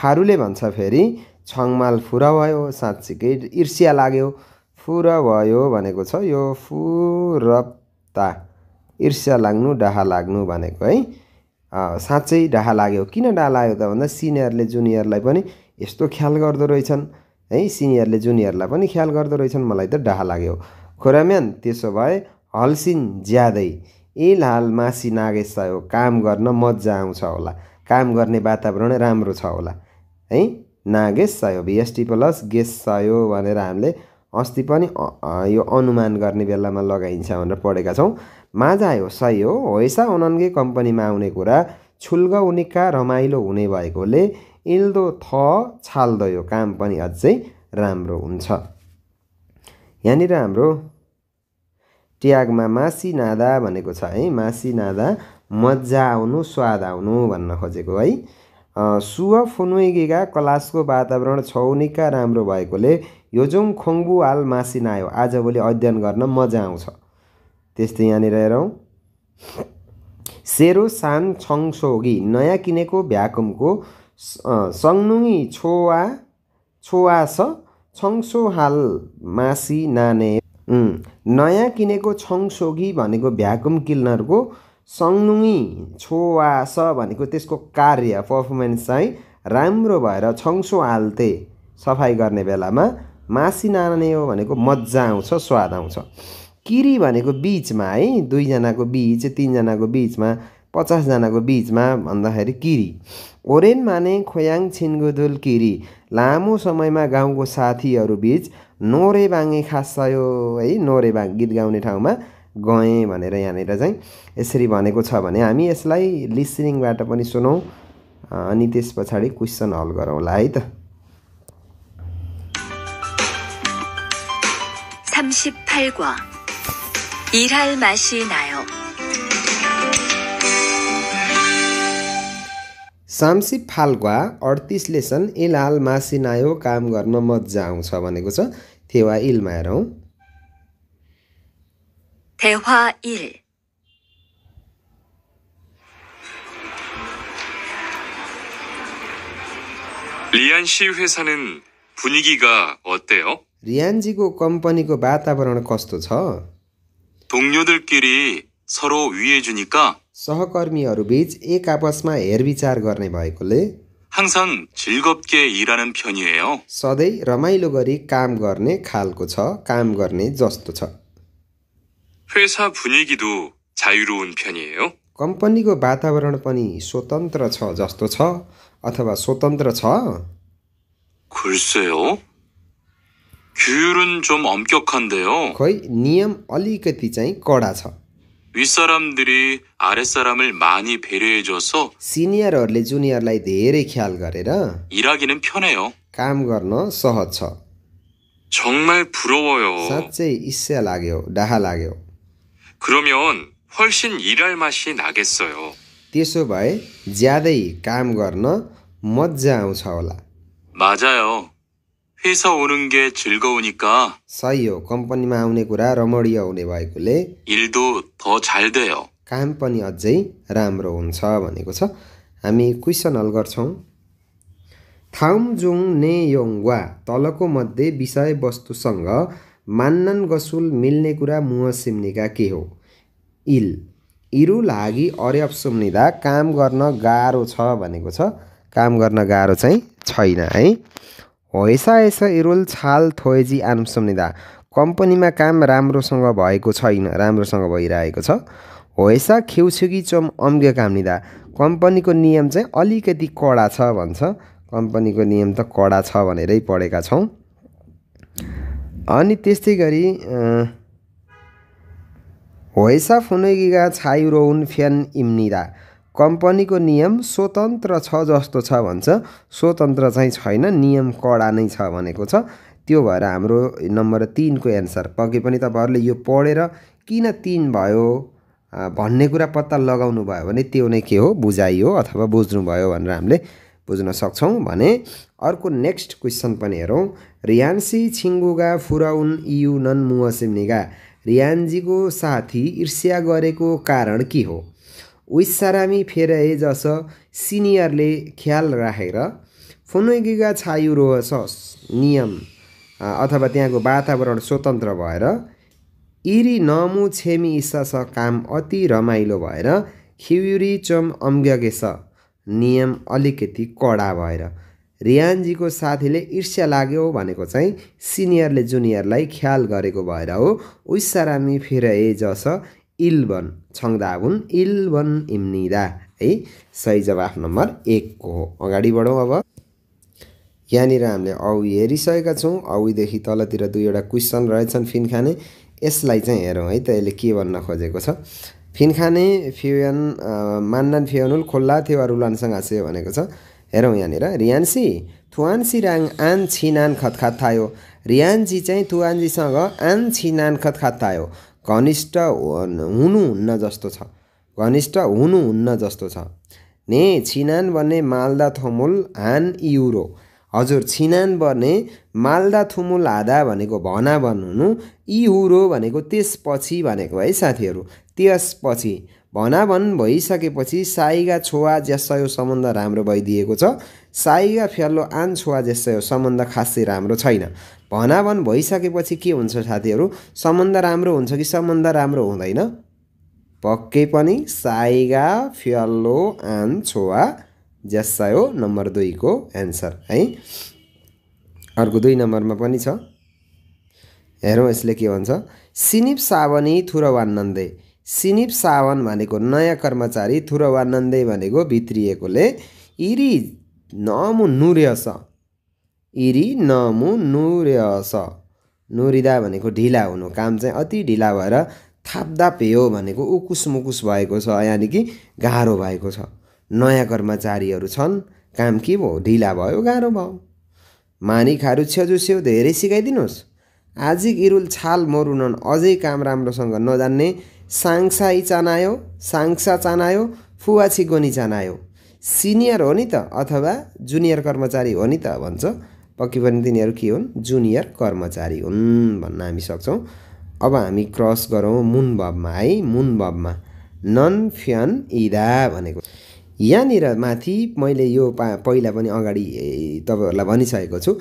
[SPEAKER 1] फारूले भन्छ फेरि छङमाल फुर भयो साँच्चीकै ईर्ष्या लाग्यो फुर भयो भनेको छ यो फुरप्ता ईर्ष्या लाग्नु डाहा लाग्नु भनेको है साँच्चै डाहा लाग्यो किन डाहा लाग्यो त भन्दा सिनियरले जुनियरलाई पनि यस्तो ख्याल गर्दो रहेछन् है सिनियरले जुनियरलाई पनि ख्याल गर्दो रहेछन् मलाई त डाह लाग्यो खोराम्यान त्यसो भए हल्सिन ज्यादै ए लाल मासी सायो काम गर्न मजा आउँछ होला काम गर्ने वातावरण राम्रो छ होला है नागेस सायो भिएसटी प्लस गेस सायो भनेर हामीले अस्ति पनि यो अनुमान गर्ने बेलामा लगाइन्छ भनेर पढेका छौँ माझा आयो सही हो होइसा उनन्गे कम्पनीमा आउने कुरा छुल्ग उनिका रमाइलो हुने भएकोले इल्दो थ छाल्दो यो काम पनि अझै राम्रो हुन्छ यहाँनिर हाम्रो ट्यागमा मासी नादा भनेको छ है मासी नादा मजा आउनु स्वाद आउनु भन्न खोजेको है सुव फुनुइगीका क्लासको वातावरण छौनिका राम्रो भएकोले योजुङ खोङ्बु हाल मासिनायो आजभोलि अध्ययन गर्न मजा आउँछ त्यस्तै यहाँनिर हेरौँ सेरो सान छङसोगी नयाँ किनेको भ्याकुमको सङ्नुङी छोवा छोवा स छङसो हाल मासी नाने नयाँ किनेको छङसोगी भनेको भ्याकुम क्लिनरको सङ्नुङी छोवा स भनेको त्यसको कार्य पर्फमेन्स चाहिँ राम्रो भएर छङसो हाल्थे सफाइ गर्ने बेलामा मासी नाने हो भनेको मजा आउँछ स्वाद आउँछ किरी भनेको बिचमा है दुईजनाको बिच तिनजनाको बिचमा पचासजनाको बिचमा भन्दाखेरि किरी ओरेन माने खोयाङ छिन्गुदुल किरी लामो समयमा गाउँको साथीहरू बिच साथीहरूबिच नोरेबाङे खासयो है नोरे बाङ गीत गाउने ठाउँमा गएँ भनेर यहाँनिर चाहिँ यसरी भनेको छ भने हामी यसलाई लिसनिङबाट पनि सुनौँ अनि त्यस पछाडि क्वेसन हल गरौँला है त
[SPEAKER 2] 38과 일할 맛이 나요.
[SPEAKER 1] सामसी फाल्गुवा अडतिसले लेसन इलाल मासिनायो काम गर्न मजा आउँछ भनेको छ थेवा इलमा हेरौँ
[SPEAKER 2] 대화 कम्पनीको
[SPEAKER 3] 리안 씨 회사는 분위기가 어때요?
[SPEAKER 1] 컴퍼니고 छ
[SPEAKER 3] 동료들끼리 서로 위해 주니까
[SPEAKER 1] सहकर्मीहरूबीच एक आपसमा हेरविचार गर्ने भएकोले सधैँ रमाइलो गरी काम गर्ने खालको छ काम गर्ने जस्तो छ
[SPEAKER 3] 회사 분위기도 자유로운 편이에요.
[SPEAKER 1] कम्पनीको वातावरण पनि स्वतन्त्र छ जस्तो छ अथवा स्वतन्त्र छ
[SPEAKER 3] 글쎄요. 좀 엄격한데요.
[SPEAKER 1] नियम अलिकति चाहिँ कडा छ
[SPEAKER 3] 윗사람들이 아랫사람을 많이 배려해줘서
[SPEAKER 1] सिनियरहरूले जुनियरलाई धेरै ख्याल गरेर
[SPEAKER 3] 일하기는 편해요.
[SPEAKER 1] काम गर्न सहज छ
[SPEAKER 3] 정말 부러워요.
[SPEAKER 1] साँच्चै इच्छा लाग्यो डाहा लाग्यो
[SPEAKER 3] 그러면 훨씬 일할 맛이 나겠어요.
[SPEAKER 1] त्यसो भए ज्यादै काम गर्न मजा आउँछ होला
[SPEAKER 3] 맞아요. 회사 오는 게 즐거우니까
[SPEAKER 1] सही हो कम्पनीमा आउने कुरा रमणीय हुने भएकोले
[SPEAKER 3] 일도 더잘 돼요.
[SPEAKER 1] काम पनि अझै राम्रो हुन्छ भनेको छ हामी क्वेसन हल गर्छौँ थाउमजुङ ने तलको मध्ये विषयवस्तुसँग मान्नन गसुल मिल्ने कुरा मुह सिम्निका के हो इल इरु लागि अर्यप सुम्निँदा काम गर्न गाह्रो छ भनेको छ काम गर्न गाह्रो चाहिँ छैन है हैस इरोल छाल थोएजी आनुसम्निदा कम्पनीमा काम राम्रोसँग भएको छैन राम्रोसँग भइरहेको छ होइसा खेउछेउकी चोम अम्ग्य कामनिदा कम्पनीको नियम चाहिँ अलिकति कडा छ भन्छ कम्पनीको नियम त कडा छ भनेरै पढेका छौँ अनि त्यस्तै गरी होइसा फुनैगिगा रोन फ्यान इम्निदा कम्पनीको नियम स्वतन्त्र छ जस्तो छ भन्छ स्वतन्त्र चाहिँ छैन नियम कडा नै छ भनेको छ त्यो भएर हाम्रो नम्बर तिनको एन्सर पके पनि तपाईँहरूले यो पढेर किन तिन भयो भन्ने कुरा पत्ता लगाउनु भयो भने त्यो नै के हो बुझाइ हो अथवा बुझ्नुभयो भनेर हामीले बुझ्न सक्छौँ भने अर्को नेक्स्ट क्वेसन पनि हेरौँ रियान्सी छिङ्गुगा फुराउन इयुनन नन रियान्जीको साथी ईर्ष्या गरेको कारण के हो ओइसारामी फेरए जस सिनियरले ख्याल राखेर फोनोगिगा रोस नियम अथवा त्यहाँको वातावरण स्वतन्त्र भएर इरी नमु छेमी स काम अति रमाइलो भएर खिउरी चम स नियम अलिकति कडा भएर रियानजीको साथीले ईर्ष्या लाग्यो भनेको चाहिँ सिनियरले जुनियरलाई ख्याल गरेको भएर हो उइसारामी फेरए जस इल्बन छङ्दा हुन् इल्बन इम्निदा है सही जवाफ नम्बर एकको हो अगाडि बढौँ अब यहाँनिर हामीले औ हेरिसकेका छौँ औदेखि तलतिर दुईवटा क्वेसन रहेछन् फिनखाने यसलाई चाहिँ हेरौँ है त यसले के भन्न खोजेको छ फिनखाने फ्युयन मान्नान फिवनुल खोल्ला थियो अरुलानसँग हाँस्यो भनेको छ हेरौँ यहाँनिर रियान्सी थुवान्सी राङ आन छिनान खतखात थायो रियान्जी चाहिँ थुवान्जीसँग आन छिनान खतखात थायो घनिष्ठ हुनुहुन्न जस्तो छ घनिष्ठ हुनुहुन्न जस्तो छ ने छिनान भन्ने मालदा थुमुल हान युरो हजुर छिनान भने मालदा थुमुल हादा भनेको भना भन्नु इहुरो भनेको त्यसपछि भनेको है साथीहरू त्यसपछि भनाभन भइसकेपछि साईगा छोवा ज्यासयो सम्बन्ध राम्रो भइदिएको छ साईगा फ्यालो आन छोवा ज्यासयो सम्बन्ध खासै राम्रो छैन भनाभन भइसकेपछि के हुन्छ साथीहरू सम्बन्ध राम्रो हुन्छ कि सम्बन्ध राम्रो हुँदैन पक्कै पनि साइगा फियल्लो आन छोवा ज्यासा हो नम्बर दुईको एन्सर है अर्को दुई नम्बरमा पनि छ हेरौँ यसले के भन्छ सिनिप सावनी थुरवानन्दे सिनिप सावन भनेको नयाँ कर्मचारी थुरवानन्दे भनेको भित्रिएकोले इरी नमु नुर्यस इरी नमु नुर्यस नुरिदा भनेको ढिला हुनु काम चाहिँ अति ढिला भएर थाप्दा पेयो भनेको उकुस मुकुस भएको छ यानि कि गाह्रो भएको छ नयाँ कर्मचारीहरू छन् काम के भयो ढिला भयो गाह्रो भयो मानिखाहरू छेउ धेरै सिकाइदिनुहोस् आजिक इरुल छाल मरुनन् अझै काम राम्रोसँग नजान्ने साङसाई चानायो साङसा चानायो फुवा छिगोनी चानायो सिनियर हो नि त अथवा जुनियर कर्मचारी हो नि त भन्छ पक्कै पनि तिनीहरू के हुन् जुनियर कर्मचारी हुन् भन्न हामी सक्छौँ अब हामी क्रस गरौँ मुन बबमा है मुन भबमा नन फ्यान इदा भनेको यहाँनिर माथि मैले यो पा पहिला पनि अगाडि तपाईँहरूलाई भनिसकेको छु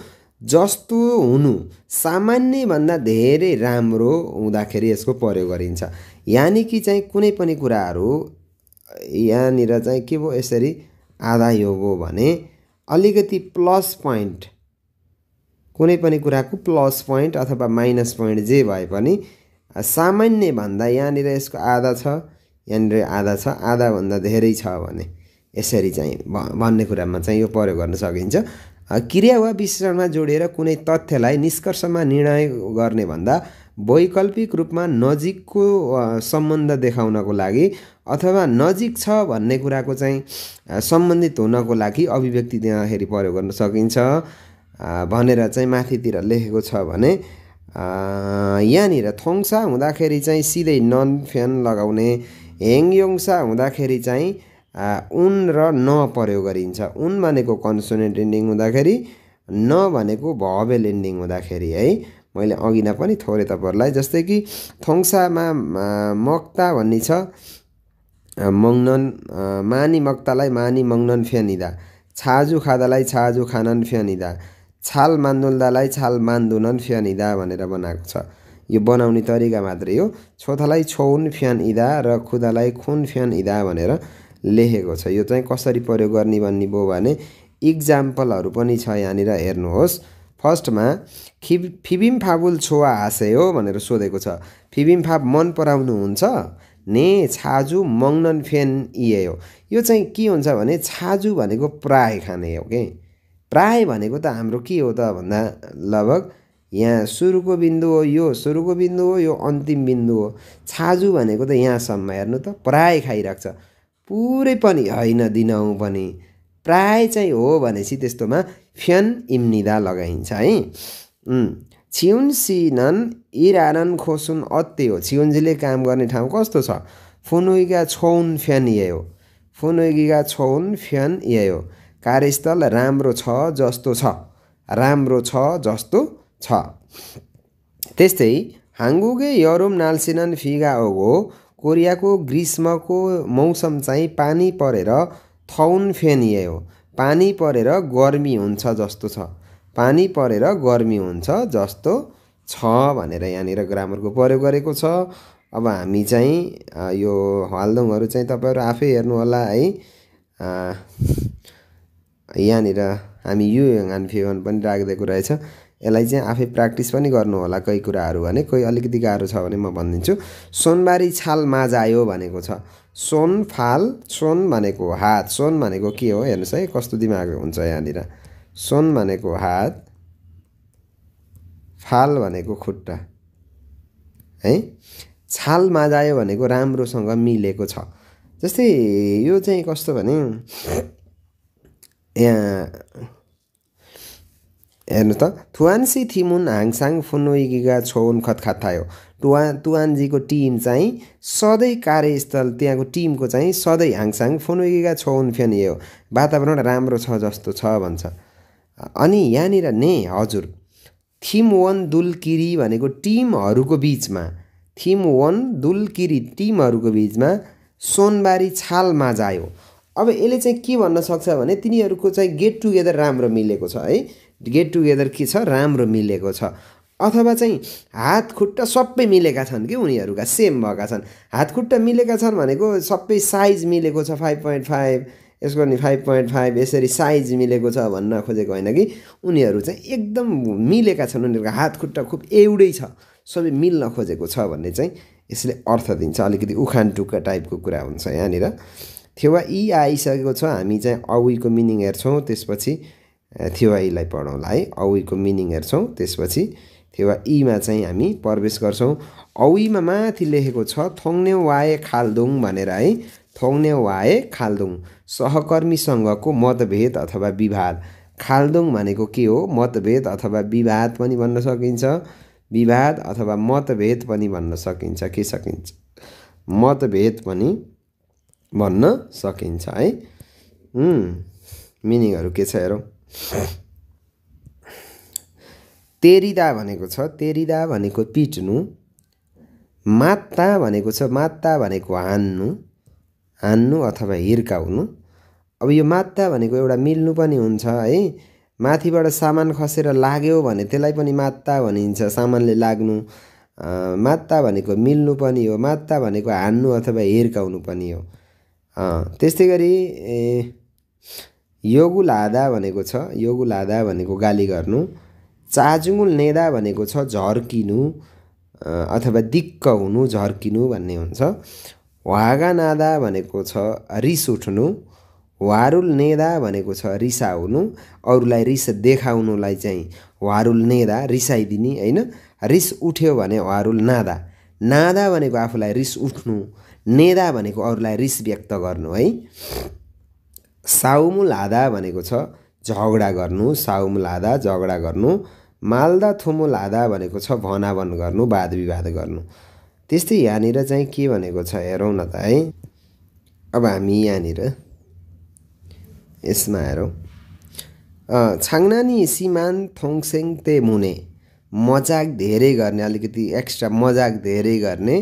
[SPEAKER 1] जस्तो हुनु सामान्यभन्दा धेरै राम्रो हुँदाखेरि यसको प्रयोग गरिन्छ यानि कि चाहिँ कुनै पनि कुराहरू यहाँनिर चाहिँ के भयो यसरी आधा यो भने अलिकति प्लस पोइन्ट कुनै पनि कुराको प्लस पोइन्ट अथवा माइनस पोइन्ट जे भए पनि सामान्य भन्दा यहाँनिर यसको आधा छ यहाँनिर आधा छ आधाभन्दा धेरै छ भने यसरी चाहिँ भन्ने कुरामा चाहिँ यो प्रयोग गर्न सकिन्छ क्रिया वा विश्लेषणमा जोडेर कुनै तथ्यलाई निष्कर्षमा निर्णय गर्ने भन्दा वैकल्पिक रूपमा नजिकको सम्बन्ध देखाउनको लागि अथवा नजिक छ भन्ने कुराको चाहिँ सम्बन्धित हुनको लागि अभिव्यक्ति दिँदाखेरि प्रयोग गर्न सकिन्छ भनेर चाहिँ माथितिर लेखेको छ भने यहाँनिर थोङसा हुँदाखेरि चाहिँ सिधै नन फ्यान लगाउने हेङयोङसा हुँदाखेरि चाहिँ उन र न प्रयोग गरिन्छ उन भनेको कन्सोनेन्ट एन्डिङ हुँदाखेरि न भनेको भवेल एन्डिङ हुँदाखेरि है मैले अघि न पनि थोरै तपाईँहरूलाई जस्तै कि थोङसामा मक्ता भन्ने छ मङ्नन मानी मक्तालाई मानी मङ्नन फ्यानिँदा छाजु खादालाई छाजु खानन फ्यानिँदा छाल मान्दुल्दालाई छाल मान्दुनन् फ्यान इदा भनेर बनाएको छ यो बनाउने तरिका मात्रै हो छोथालाई छोउन फ्यान इदा र खुदालाई खुन फ्यान इदा भनेर लेखेको छ यो चाहिँ कसरी प्रयोग गर्ने भन्ने भयो भने इक्जाम्पलहरू पनि छ यहाँनिर हेर्नुहोस् फर्स्टमा खि फिबिम फाबुल छोवा हाँसे हो भनेर सोधेको छ फिबिम फाब मन हुन्छ ने छाजु मङ्नन फेन इए हो यो चाहिँ के हुन्छ भने छाजु भनेको प्राय खाने हो कि प्राय भनेको त हाम्रो के हो त भन्दा लगभग यहाँ सुरुको बिन्दु हो यो सुरुको बिन्दु हो यो अन्तिम बिन्दु हो छाजु भनेको त यहाँसम्म हेर्नु त प्राय खाइरहेको छ पुरै पनि होइन दिनहुँ पनि प्राय चाहिँ हो भनेपछि त्यस्तोमा फ्यान इम्निदा लगाइन्छ है छिउन सिनन इरानन खोसुन अत्ते हो छिउन्जीले काम गर्ने ठाउँ कस्तो छ फुनुइगा छौन फ्यान यही हो फुनुइगा छौन फ्यान यही हो कार्यस्थल राम्रो छ जस्तो छ राम्रो छ जस्तो छ त्यस्तै हाङ्गुगे यरुम नाल्सिनन फिगा ओगो कोरियाको ग्रीष्मको मौसम चाहिँ पानी परेर थौन हो पानी परेर गर्मी हुन्छ जस्तो छ पानी परेर गर्मी हुन्छ जस्तो छ भनेर यहाँनिर ग्रामरको प्रयोग गरेको छ अब हामी चाहिँ यो हल्दङहरू चाहिँ तपाईँहरू आफै हेर्नुहोला है यहाँनिर हामी यो हान फेवान पनि राखिदिएको रहेछ यसलाई चाहिँ आफै प्र्याक्टिस पनि गर्नु होला कोही कुराहरू भने कोही अलिकति गाह्रो छ भने म भनिदिन्छु सोनबारी छाल माझायो भनेको छ सोन फाल सोन भनेको हात सोन भनेको के हो हेर्नुहोस् है कस्तो दिमाग हुन्छ यहाँनिर सोन भनेको हात फाल भनेको खुट्टा है छाल माझायो भनेको राम्रोसँग मिलेको छ जस्तै यो चाहिँ कस्तो भने हेर्नु त थुवान्सी थिमुन हाङसाङ फुनोइगिगा छोन खतखत थायो टुवा तुवानजीको टिम चाहिँ सधैँ कार्यस्थल त्यहाँको टिमको चाहिँ सधैँ हाङसाङ फुनोइगिगा छोन यो वातावरण राम्रो छ जस्तो छ भन्छ अनि यहाँनिर ने हजुर थिम वन दुलकिरी भनेको टिमहरूको बिचमा थिम वन दुलकिरी टिमहरूको बिचमा सोनबारी छाल माझायो अब यसले चाहिँ के भन्न सक्छ भने तिनीहरूको चाहिँ गेट टुगेदर राम्रो मिलेको छ है गेट टुगेदर के छ राम्रो मिलेको छ अथवा चाहिँ हात खुट्टा सबै मिलेका छन् कि उनीहरूका सेम भएका छन् हात खुट्टा मिलेका छन् भनेको सबै साइज मिलेको छ फाइभ पोइन्ट फाइभ यसको नि फाइभ पोइन्ट फाइभ यसरी साइज मिलेको छ भन्न खोजेको होइन कि उनीहरू चाहिँ एकदम मिलेका छन् उनीहरूको हात खुट्टा खुब एउटै छ सबै मिल्न खोजेको छ भन्ने चाहिँ यसले अर्थ दिन्छ अलिकति उखान टुक्का टाइपको कुरा हुन्छ यहाँनिर थेवा इ आइसकेको छ हामी चाहिँ औको मिनिङ हेर्छौँ त्यसपछि थेवा इलाई पढौँला है अविको मिनिङ हेर्छौँ त्यसपछि थेवा इमा चाहिँ हामी प्रवेश गर्छौँ औमा माथि लेखेको छ थोङ्ने वाए खाल्दुङ भनेर है थोङ्ने वाए खाल्दुङ सहकर्मीसँगको मतभेद अथवा विवाद खाल्दुङ भनेको के हो मतभेद अथवा विवाद पनि भन्न सकिन्छ विवाद अथवा मतभेद पनि भन्न सकिन्छ के सकिन्छ मतभेद पनि भन्न सकिन्छ है मिनिङहरू के छ हेरौँ तेरिदा भनेको छ तेरिदा भनेको पिट्नु मात्ता भनेको छ मात्ता भनेको हान्नु हान्नु अथवा हिर्काउनु अब यो मात्ता भनेको एउटा मिल्नु पनि हुन्छ है माथिबाट सामान खसेर लाग्यो भने त्यसलाई पनि मात्ता भनिन्छ सामानले लाग्नु मात्ता भनेको मिल्नु पनि हो मात्ता भनेको हान्नु अथवा हिर्काउनु पनि हो त्यस्तै गरी योगु लादा भनेको छ योगु लादा भनेको गाली गर्नु चाजुङुल नेदा भनेको छ झर्किनु अथवा दिक्क हुनु झर्किनु भन्ने हुन्छ नादा भनेको छ रिस उठ्नु वारुल नेदा भनेको छ रिसा हुनु अरूलाई रिस देखाउनुलाई चाहिँ वारुल नेदा रिसाइदिने होइन रिस उठ्यो भने वारुल नादा नादा भनेको आफूलाई रिस उठ्नु नेदा भनेको अरूलाई रिस व्यक्त गर्नु है साउमु लादा भनेको छ झगडा गर्नु साउमु लादा झगडा गर्नु मालदा थुमु लादा भनेको छ भनाभन गर्नु वाद विवाद गर्नु त्यस्तै यहाँनिर चाहिँ के भनेको छ हेरौँ न त है अब हामी यहाँनिर यसमा हेरौँ छाङनानी सिमान थोङसेङ ते मुने मजाक धेरै गर्ने अलिकति एक्स्ट्रा मजाक धेरै गर्ने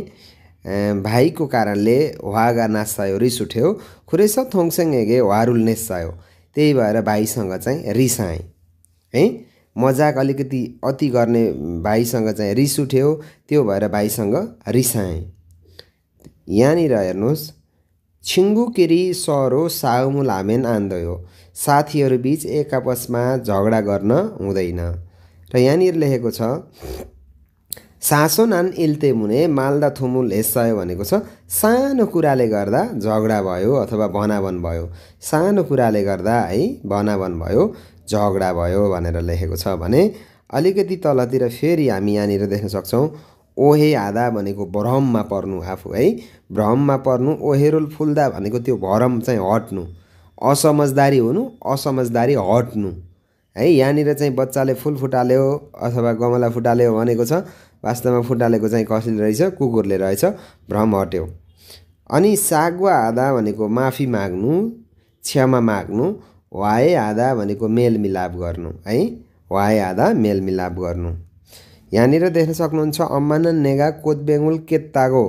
[SPEAKER 1] भाइको कारणले उहाँगा नास्सायो रिस उठ्यो खुरेस थोङसेङ हेगे वारुल नेसायो त्यही भएर भाइसँग चाहिँ रिसाएँ है मजाक अलिकति अति गर्ने भाइसँग चाहिँ रिस उठ्यो त्यो भएर भाइसँग रिसाएँ यहाँनिर हेर्नुहोस् छिङ्गुकिरी सरो साउमु लामेन आन्दयो साथीहरूबिच एक आपसमा झगडा गर्न हुँदैन र यहाँनिर लेखेको छ इल्ते इल्तेमुने मालदा थुमुल हेस्सायो भनेको छ सानो कुराले गर्दा झगडा भयो अथवा भनावन भयो सानो कुराले गर्दा है भनावन भयो झगडा भयो भनेर लेखेको छ भने अलिकति तलतिर फेरि हामी यहाँनिर देख्न सक्छौँ ओहे आधा भनेको भ्रममा पर्नु आफू है भ्रममा पर्नु ओहेरोल फुल्दा भनेको त्यो भ्रम चाहिँ हट्नु असमझदारी हुनु असमझदारी हट्नु है यहाँनिर चाहिँ बच्चाले फुल फुटाल्यो अथवा गमला फुटाल्यो भनेको छ वास्तवमा फुटालेको चाहिँ कसले रहेछ कुकुरले रहेछ भ्रम हट्यो अनि सागवा आधा भनेको माफी माग्नु क्षमा माग्नु वाए आधा भनेको मेलमिलाप गर्नु है वाए आधा मेलमिलाप गर्नु यहाँनिर देख्न सक्नुहुन्छ अम्मान नेगा कोत बेङ्गुल केत्तागो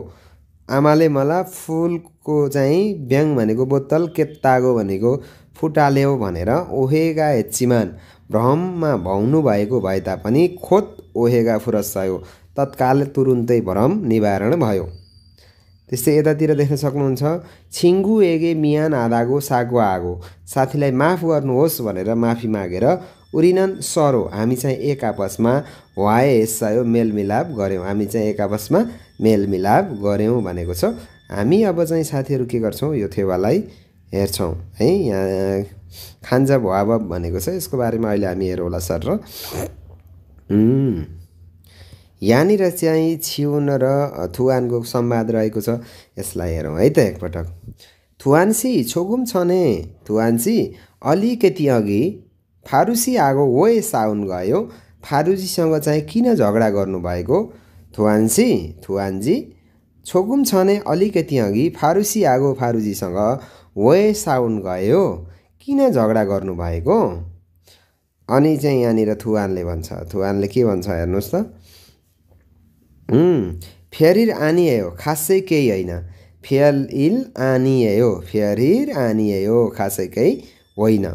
[SPEAKER 1] आमाले मलाई फुलको चाहिँ ब्याङ भनेको बोतल केत्तागो भनेको फुटाल्यो भनेर ओहेगा हेचिमान भ्रममा भाउनु भएको भए तापनि खोत ओहेगा फुरस्सायो तत्काल तुरुन्तै भ्रम निवारण भयो त्यस्तै यतातिर देख्न सक्नुहुन्छ छिङ्गु एगे मियान आधागो सागो आगो साथीलाई माफ गर्नुहोस् भनेर माफी मागेर उरिनन सरो हामी चाहिँ एक आपसमा वाए चाहियो मेलमिलाप गऱ्यौँ हामी चाहिँ एक आपसमा मेलमिलाप गऱ्यौँ भनेको छ हामी अब चाहिँ साथीहरू के गर्छौँ यो थेवालाई हेर्छौँ है यहाँ खान्जा भुवा भनेको छ यसको बारेमा अहिले हामी हेरौँला सर र यहाँनिर चाहिँ छिउन र थुवानको संवाद रहेको छ यसलाई हेरौँ है त एकपटक थुवान्सी छोगुम छने थुवान्सी अलिकति अघि फारुसी आगो वे साउन गयो फारुसीसँग चाहिँ किन झगडा गर्नुभएको थुवान्सी थुवान्जी छोगुम छने अलिकति अघि फारुसी आगो फारुसीसँग वे साउन गयो किन झगडा गर्नुभएको अनि चाहिँ यहाँनिर थुवानले भन्छ थुवानले के भन्छ हेर्नुहोस् त फेरिर आनियो खासै केही होइन फेल इल आनियो फेरिर आनियो खासै केही होइन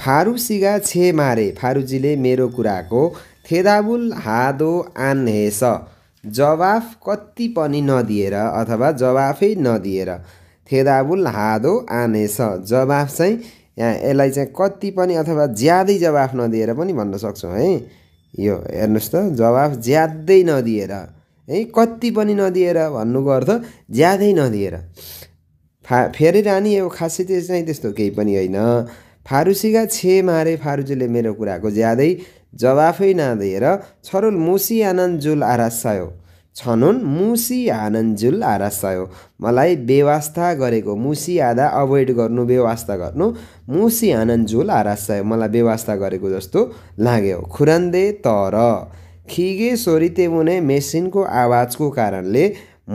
[SPEAKER 1] फारुसिगा छे मारे फारुजीले मेरो कुराको थेदाबुल हादो आन्हेस जवाफ कति पनि नदिएर अथवा जवाफै नदिएर थेदाबुल हादो आनेस जवाफ चाहिँ यहाँ यसलाई चाहिँ कति पनि अथवा ज्यादै जवाफ नदिएर पनि भन्न सक्छौँ है यो हेर्नुहोस् त जवाफ ज्यादै नदिएर है कति पनि नदिएर भन्नुको अर्थ ज्यादै नदिएर फा फेरि रानी यो त्यो चाहिँ त्यस्तो केही पनि होइन फारुसीका छे मारे फारुसीले मेरो कुराको ज्यादै जवाफै नदिएर छरुल मुसी आनन्द जुल आरासायो छनुन मुसी आनन्जुल आरासायो मलाई व्यवस्था गरेको मुसी आधा अभोइड गर्नु व्यवस्था गर्नु मुसी आनन्जुल आरासायो मलाई व्यवस्था गरेको जस्तो लाग्यो खुरन्दे तर खिगे सोरिते हुने मेसिनको आवाजको कारणले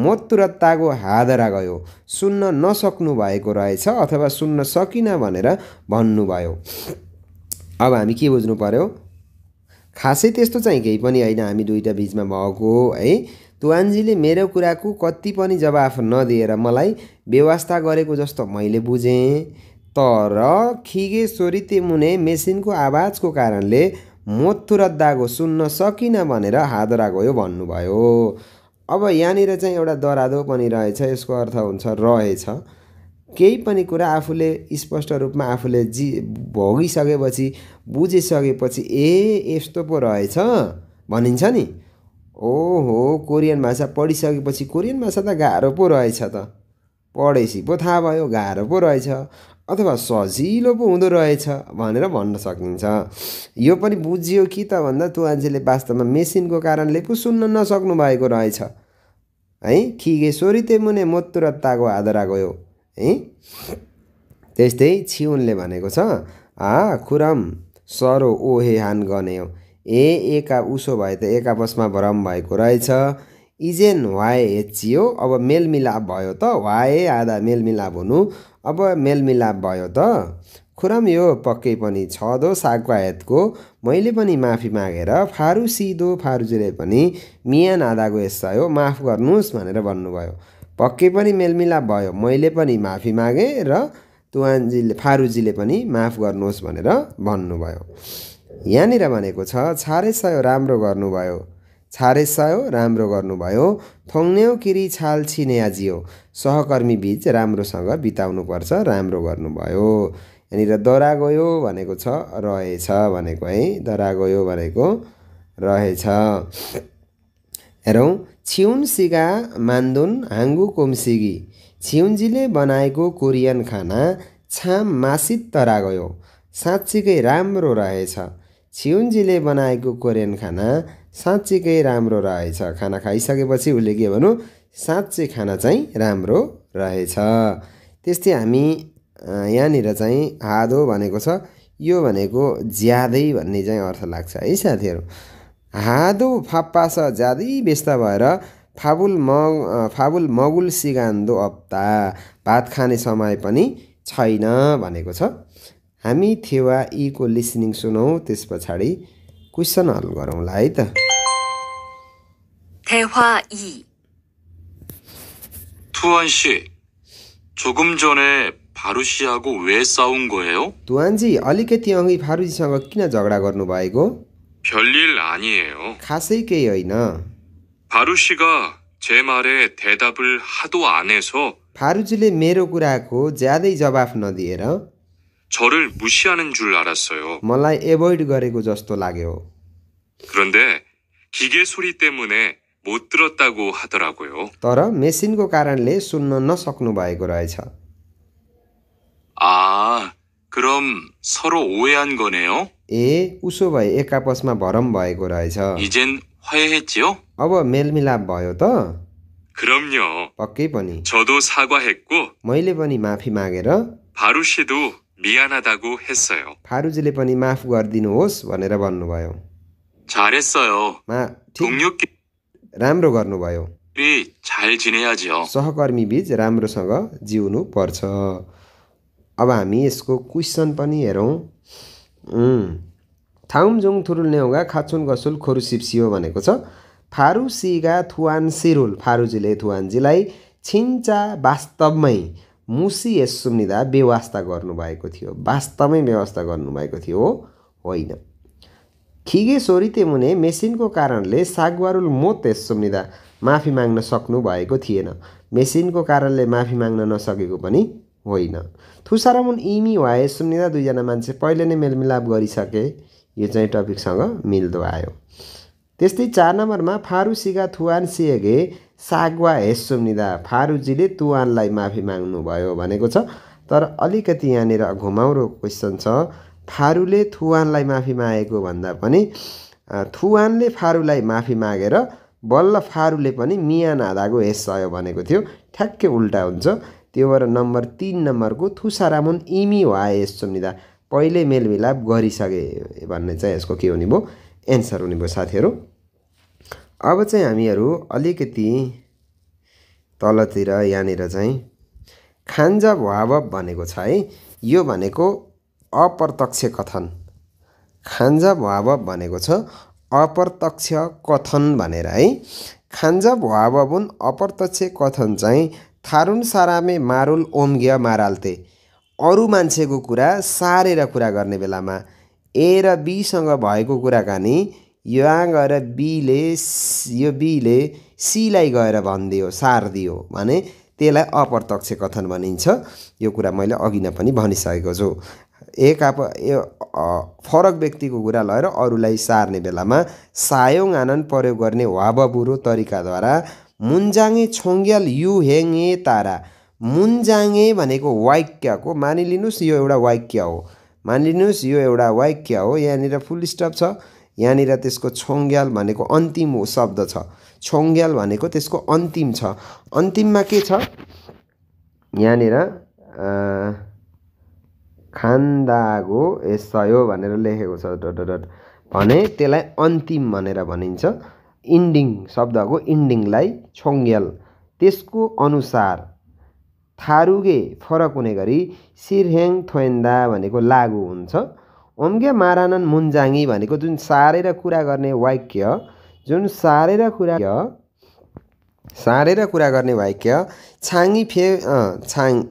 [SPEAKER 1] मत्तुरत्ताको हादरा गयो सुन्न नसक्नु भएको रहेछ अथवा सुन्न सकिन भनेर भन्नुभयो अब हामी के बुझ्नु पर्यो खासै त्यस्तो चाहिँ केही पनि होइन हामी दुइटा बिचमा भएको है तुवान्जीले मेरो कुराको कति पनि जवाफ नदिएर मलाई व्यवस्था गरेको जस्तो मैले बुझेँ तर खिगे सोरिते मुने मेसिनको आवाजको कारणले रद्दाको सुन्न सकिनँ भनेर हादरा गयो भन्नुभयो अब यहाँनिर चाहिँ एउटा दरादो पनि रहेछ यसको अर्थ हुन्छ रहेछ केही पनि कुरा आफूले स्पष्ट रूपमा आफूले जी भोगिसकेपछि बुझिसकेपछि ए यस्तो पो रहेछ भनिन्छ नि ओहो कोरियन भाषा पढिसकेपछि कोरियन भाषा त गाह्रो पो रहेछ त पढेपछि पो थाहा भयो गाह्रो पो रहेछ अथवा सजिलो पो हुँदो रहेछ भनेर भन्न सकिन्छ यो पनि बुझियो कि त भन्दा त्यो मान्छेले वास्तवमा मेसिनको कारणले पो सुन्न नसक्नु भएको रहेछ है खिगे सोरिते मुने मोत्तुरत्ताको आधरा गयो है त्यस्तै छिउनले भनेको छ आ खुरम सरो ओहे हान गन्यो ए एका उसो भए त एका बसमा भ्रम भएको रहेछ इजेन वाए एचियो अब मेलमिलाप भयो त वाए आधा मेलमिलाप हुनु अब मेलमिलाप भयो त खुराम यो पक्कै पनि छ दो सागवायतको मैले पनि माफी मागेर फारू सिधो फारूजीले पनि मिया नादाको यस्तो हो माफ गर्नुहोस् भनेर भन्नुभयो पक्कै पनि मेलमिलाप भयो मैले पनि माफी मागेँ र तुवानजीले फारुजीले पनि माफ गर्नुहोस् भनेर भन्नुभयो यहाँनिर भनेको छ छारे सयो राम्रो गर्नुभयो छारे सयो राम्रो गर्नुभयो थोङ्न्याउ किरी छाल आजियो सहकर्मी बिच राम्रोसँग बिताउनुपर्छ राम्रो गर्नुभयो यहाँनिर दरा गयो भनेको छ रहेछ भनेको है दरा गयो भनेको रहेछ हेरौँ छिउन सिगा मान्दुन हाङ्गु कोम्सिगी छिउन्जीले बनाएको कोरियन खाना छाम मासित तरा गयो साँच्चीकै राम्रो रहेछ छिउन्जीले बनाएको कोरियन खाना साँच्चीकै राम्रो रहेछ खाना खाइसकेपछि उसले के भनौँ साँच्चै खाना चाहिँ राम्रो रहेछ त्यस्तै हामी यहाँनिर चाहिँ हादो भनेको छ यो भनेको ज्यादै भन्ने चाहिँ अर्थ लाग्छ है साथीहरू हादो छ ज्यादै व्यस्त भएर फाबुल म फाबुल मगुल सिगान्दो अप्ता भात खाने समय पनि छैन भनेको छ हामी थेवा ईको लिसनिङ सुनौँ त्यस पछाडि क्वेसन हल गरौँला है त
[SPEAKER 2] 대화 2
[SPEAKER 3] 투원 씨, 조금 전에 바루 씨하고 왜 싸운 거예요?
[SPEAKER 1] तुवानजी अलिकति अघि फारुजीसँग किन झगडा गर्नुभएको
[SPEAKER 3] 별일 아니에요.
[SPEAKER 1] खासै केही होइन
[SPEAKER 3] 바루 씨가 제 말에 대답을 하도 안 해서
[SPEAKER 1] फारुजीले मेरो कुराको ज्यादै जवाफ नदिएर
[SPEAKER 3] 저를 무시하는 줄 알았어요.
[SPEAKER 1] मलाई एभोइड गरेको जस्तो लाग्यो
[SPEAKER 3] 그런데 기계 소리 때문에 못 들었다고 하더라고요.
[SPEAKER 1] तर मेसिनको कारणले सुन्न नसक्नु भएको रहेछ
[SPEAKER 3] 아, 그럼 서로 오해한 거네요?
[SPEAKER 1] ए उसो भए एक आपसमा भरम भएको रहेछ
[SPEAKER 3] 이젠 화해했지요?
[SPEAKER 1] अब मेलमिलाप भयो त
[SPEAKER 3] 그럼요.
[SPEAKER 1] पक्कै पनि
[SPEAKER 3] 저도 사과했고,
[SPEAKER 1] मैले पनि माफी मागेर
[SPEAKER 3] 바루 씨도 미안하다고 했어요.
[SPEAKER 1] 바루지ले पनि माफ गरिदिनुहोस् भनेर भन्नुभयो
[SPEAKER 3] 잘했어요.
[SPEAKER 1] मा ठिक राम्रो गर्नुभयो
[SPEAKER 3] 동료끼리 잘 지내야지요.
[SPEAKER 1] सहकर्मीबीच राम्रोसँग जिउनु पर्छ अब हामी यसको क्वेसन पनि हेरौँ थाउमजुङ थुरुल नेउगा खाचुन गसुल खोरु सिप्सियो भनेको छ फारुसिगा थुवान सिरुल फारुजीले थुवानजीलाई छिन्चा वास्तवमै मुसी यस सुम्निदा व्यवस्था गर्नुभएको थियो वास्तवमै व्यवस्था गर्नुभएको थियो होइन खिगे सोरिते मुने मेसिनको कारणले सागवारुल मोत यस माफी माग्न सक्नु भएको थिएन मेसिनको कारणले माफी माग्न नसकेको पनि होइन थुसारामुन इमी वा यस दुईजना मान्छे पहिले नै मेलमिलाप गरिसके यो चाहिँ टपिकसँग मिल्दो आयो त्यस्तै चार नम्बरमा फारुसिगा थुवान सिएगे सागवा हेस्सुम्निदा फारूजीले तुवानलाई माफी माग्नुभयो भनेको छ तर अलिकति यहाँनिर घुमाउरो क्वेसन छ फारूले थुवानलाई माफी मागेको भन्दा पनि थुवानले फारूलाई माफी मागेर बल्ल फारूले पनि मिया नादाको हेस्सायो भनेको थियो ठ्याक्कै उल्टा हुन्छ त्यो भएर नम्बर तिन नम्बरको थुसारामुन इमी वा हेस्सुम्निदा पहिल्यै मेलमिलाप गरिसके भन्ने चाहिँ यसको के हुने भयो एन्सर हुने भयो साथीहरू अब चाहिँ हामीहरू अलिकति तलतिर यहाँनिर चाहिँ खान्जा भावभ भनेको छ है यो भनेको अप्रत्यक्ष कथन खान्जा भावभ भनेको छ अप्रत्यक्ष कथन भनेर है खान्जा भुन अप्रत्यक्ष कथन चाहिँ थारुन सारामे मारुल ओम्घ्य मारालते अरू मान्छेको कुरा सारेर कुरा गर्ने बेलामा ए र बीसँग भएको कुराकानी यहाँ गएर बीले यो बीले सीलाई गएर भनिदियो सारिदियो भने त्यसलाई अप्रत्यक्ष कथन भनिन्छ यो कुरा मैले अघि नै पनि भनिसकेको छु एक आप यो फरक व्यक्तिको कुरा लगेर अरूलाई सार्ने बेलामा सायोङ आनन्द प्रयोग गर्ने वाबबुरो तरिकाद्वारा मुन्जाङे छोङ्ग्याल यु हेङे तारा मुन्जाङे भनेको वाक्यको मानिलिनुहोस् यो एउटा वाक्य हो मानिलिनुहोस् यो एउटा वाक्य हो यहाँनिर फुल स्टप छ यहाँनिर त्यसको छोङ्ग्याल भनेको अन्तिम हो शब्द छ छोङ्ग्याल भनेको त्यसको अन्तिम छ अन्तिममा के छ यहाँनिर खान्दागो यसयो भनेर लेखेको छ डट डट भने त्यसलाई अन्तिम भनेर भनिन्छ इन्डिङ शब्दको इन्डिङलाई छोङ्ग्याल त्यसको अनुसार थारुगे फरक हुने गरी सिर्हेङ थोन्दा भनेको लागु हुन्छ ओम्गे मारानन मुन्जाङी भनेको जुन सारेर कुरा गर्ने वाक्य जुन सारेर कुरा सारेर कुरा गर्ने वाक्य छाङी फे छाङ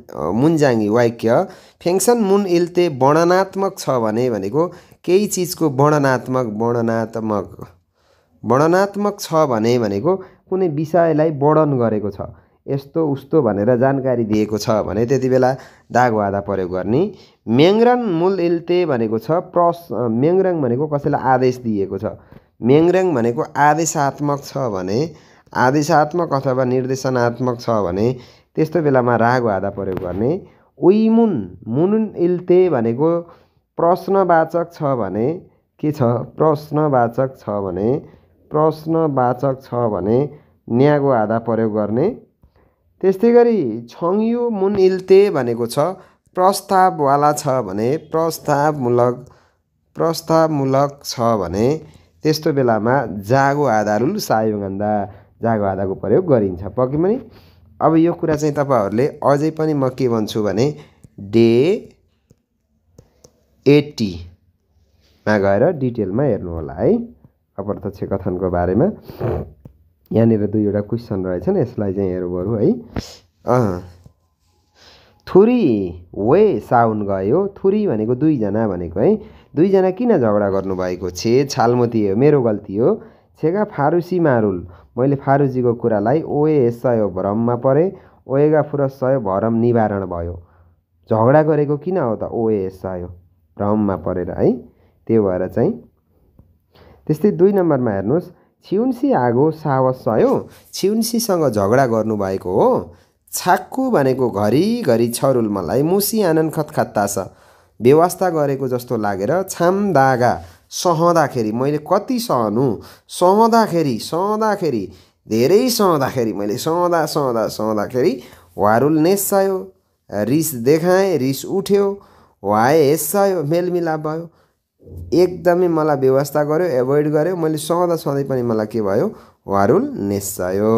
[SPEAKER 1] मुन्जाङी वाक्य फेङ्सन मुन इल्ते वर्णनात्मक छ भने भनेको केही चिजको वर्णनात्मक वर्णनात्मक वर्णनात्मक छ भने भनेको कुनै विषयलाई वर्णन गरेको छ यस्तो उस्तो भनेर जानकारी दिएको छ भने त्यति बेला दागवादा प्रयोग गर्ने मेङ्रान मूल इल्ते भनेको छ प्रस मेङ्राङ भनेको कसैलाई आदेश दिएको छ मेङ्राङ भनेको आदेशात्मक छ भने आदेशात्मक अथवा निर्देशनात्मक छ भने त्यस्तो बेलामा रागवादा प्रयोग गर्ने उइमुन मुन इल्ते भनेको प्रश्नवाचक छ भने के छ प्रश्नवाचक छ भने प्रश्नवाचक छ भने न्यागो आधा प्रयोग गर्ने त्यस्तै गरी छङ्यु मुन इल्ते भनेको छ प्रस्ताववाला छ भने प्रस्तावमूलक प्रस्तावमूलक छ भने त्यस्तो बेलामा जागो आधारुल सायुभन्दा जागो आधारको प्रयोग गरिन्छ पक्कै पनि अब यो कुरा चाहिँ तपाईँहरूले अझै पनि म के भन्छु भने डे एटीमा गएर डिटेलमा हेर्नुहोला है अप्रत्यक्ष कथनको बारेमा यहाँनिर दुईवटा क्वेसन रहेछन् यसलाई चाहिँ हेरौँ बरु है थुरी वे साउन गयो थुरी भनेको दुईजना भनेको है दुईजना किन झगडा गर्नुभएको छे छालमोती हो मेरो गल्ती हो छेगा फारुसी मारुल मैले फारुसीको कुरालाई ओए सय भ्रममा परेँ ओएगा फुर सय भरम निवारण भयो झगडा गरेको किन हो त ओए सय भ्रममा परेर है त्यो भएर चाहिँ त्यस्तै दुई नम्बरमा हेर्नुहोस् छिउन्सी आगो सावस सयो छिउन्सीसँग झगडा गर्नुभएको हो छाक्कु भनेको घरिघरि छरुल मलाई मुसी आनन्द खतखत्ता छ व्यवस्था गरेको जस्तो लागेर छाम दागा सहँदाखेरि मैले कति सहनु सहँदाखेरि सहँदाखेरि धेरै सहँदाखेरि मैले सहँदा सहँदा सहँदाखेरि वारुल नेस्सायो रिस देखाएँ रिस उठ्यो वाए हेस्सायो मेलमिलाप भयो एकदमै मलाई व्यवस्था गर्यो एभोइड गर्यो मैले सधैँ सधैँ पनि मलाई के भयो वारुल निस्सायो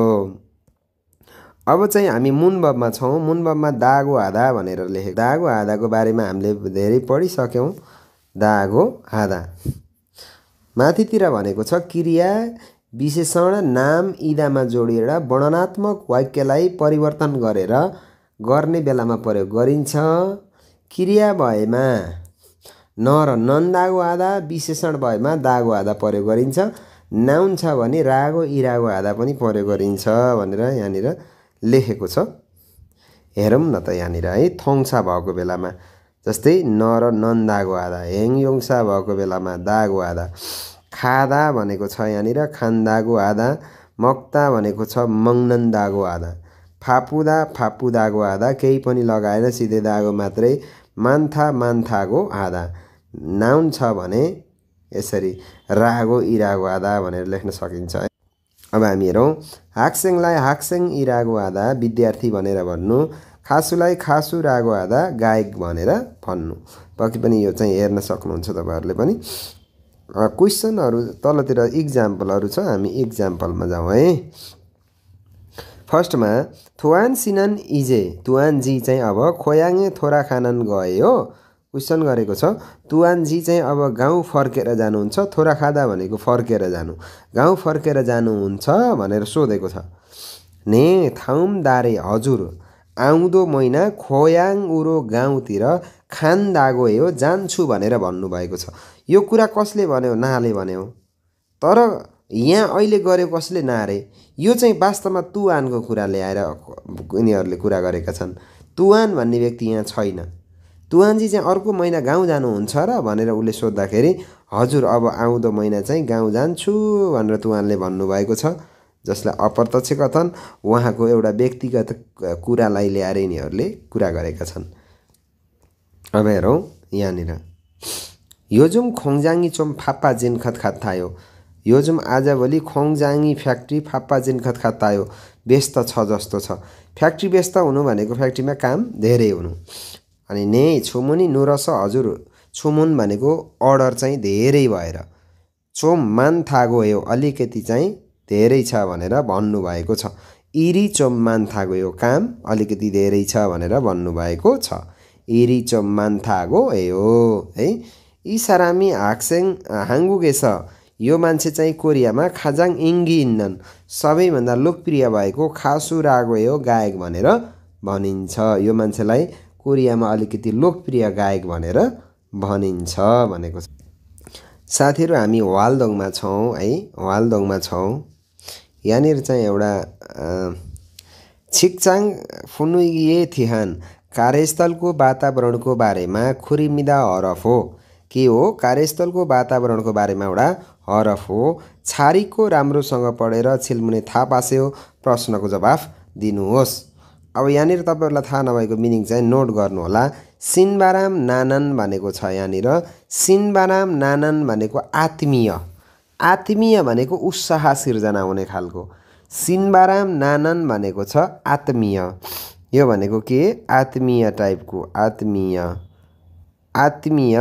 [SPEAKER 1] अब चाहिँ हामी मुनबबमा छौँ मुनबबमा दागो आधा भनेर लेखे दागो आधाको बारेमा हामीले धेरै पढिसक्यौँ दागो आधा माथितिर भनेको छ क्रिया विशेषण नाम इदामा जोडिएर वर्णनात्मक वाक्यलाई परिवर्तन गरेर गर्ने बेलामा प्रयोग गरिन्छ क्रिया भएमा न र नन आधा विशेषण भएमा दागो आधा प्रयोग गरिन्छ नाउन छ भने रागो इरागो आधा पनि प्रयोग गरिन्छ भनेर यहाँनिर लेखेको छ हेरौँ न त यहाँनिर है थोङसा भएको बेलामा जस्तै न र नन दागो आधा हेङयोङसा भएको बेलामा दागो आधा खादा भनेको छ यहाँनिर खान्दागो आधा मक्ता भनेको छ मङ्नन आधा फापुदा फापुदागो आधा केही पनि लगाएर सिधै दागो मात्रै मान्था मान्थाको आधा नाउन छ भने यसरी रागो इरागो आधा भनेर लेख्न सकिन्छ है अब हामी हेरौँ हाक्सेङलाई हाक्सेङ इरागो आधा विद्यार्थी भनेर भन्नु खासुलाई खासु रागो आधा गायक भनेर भन्नु पक्कै पनि यो चाहिँ हेर्न सक्नुहुन्छ तपाईँहरूले पनि क्वेसनहरू तलतिर इक्जाम्पलहरू छ हामी इक्जाम्पलमा जाउँ है फर्स्टमा थुवान सिनन इजे तुवान जी चाहिँ अब खोयाङे थोरा खानन गए हो क्वेसन गरेको छ तुवानजी चाहिँ अब गाउँ फर्केर जानुहुन्छ थोरा खाँदा भनेको फर्केर जानु गाउँ फर्केर जानुहुन्छ भनेर सोधेको छ ने थाउम दारे हजुर आउँदो महिना खोयाङ उरो गाउँतिर खान दागोयो जान्छु भनेर भन्नुभएको छ यो कुरा कसले भन्यो नाले भन्यो तर यहाँ अहिले गऱ्यो कसले नारे यो चाहिँ वास्तवमा तुवानको कुरा ल्याएर यिनीहरूले कुरा गरेका छन् तुवान भन्ने व्यक्ति यहाँ छैन तुवानजी चाहिँ अर्को महिना गाउँ जानुहुन्छ र भनेर उसले सोद्धाखेरि हजुर अब आउँदो महिना चाहिँ गाउँ जान्छु भनेर तुवानले भन्नुभएको छ जसलाई अप्रत्यक्ष कथन उहाँको एउटा व्यक्तिगत कुरालाई ल्याएर यिनीहरूले कुरा गरेका छन् अब हेरौँ यहाँनिर योजुम खोङजाङी चोम फाप्पा जेन खात थायो योजुम आजभोलि खोङजाङी फ्याक्ट्री फाप्पा जेन खात थायो व्यस्त छ जस्तो छ फ्याक्ट्री व्यस्त हुनु भनेको फ्याक्ट्रीमा काम धेरै हुनु अनि ने छोमुनि नुरस हजुर छोमुन भनेको अर्डर चाहिँ धेरै भएर चोम मान थागो यो अलिकति चाहिँ धेरै छ भनेर भन्नुभएको छ इरी चोम मान थागो यो काम अलिकति धेरै छ भनेर भन्नुभएको छ इरी चोम मान थागो हो है इसारामी हाक्सेङ हाङ्गुगेस यो मान्छे चाहिँ कोरियामा खाजाङ इङ्गी इन्डन सबैभन्दा लोकप्रिय भएको खासु रागो यो गायक भनेर भनिन्छ यो मान्छेलाई कोरियामा अलिकति लोकप्रिय गायक भनेर भनिन्छ भनेको छ साथीहरू हामी वालदोङमा छौँ है वालदोङमा छौँ यहाँनिर चाहिँ एउटा छिक्चाङ फुनुये थिहान कार्यस्थलको वातावरणको बारेमा खुरिमिदा हरफ हो के हो कार्यस्थलको वातावरणको बारेमा एउटा हरफ हो छारीको राम्रोसँग पढेर छिल्मुने थाहा हो प्रश्नको जवाफ दिनुहोस् अब यहाँनिर तपाईँहरूलाई थाहा नभएको मिनिङ चाहिँ नोट गर्नुहोला सिनबाराम नानन भनेको छ यहाँनिर सिनबाराम नानन भनेको आत्मीय आत्मीय भनेको उत्साह सिर्जना हुने खालको सिनबाराम नानन भनेको छ आत्मीय यो भनेको के आत्मीय टाइपको आत्मीय आत्मीय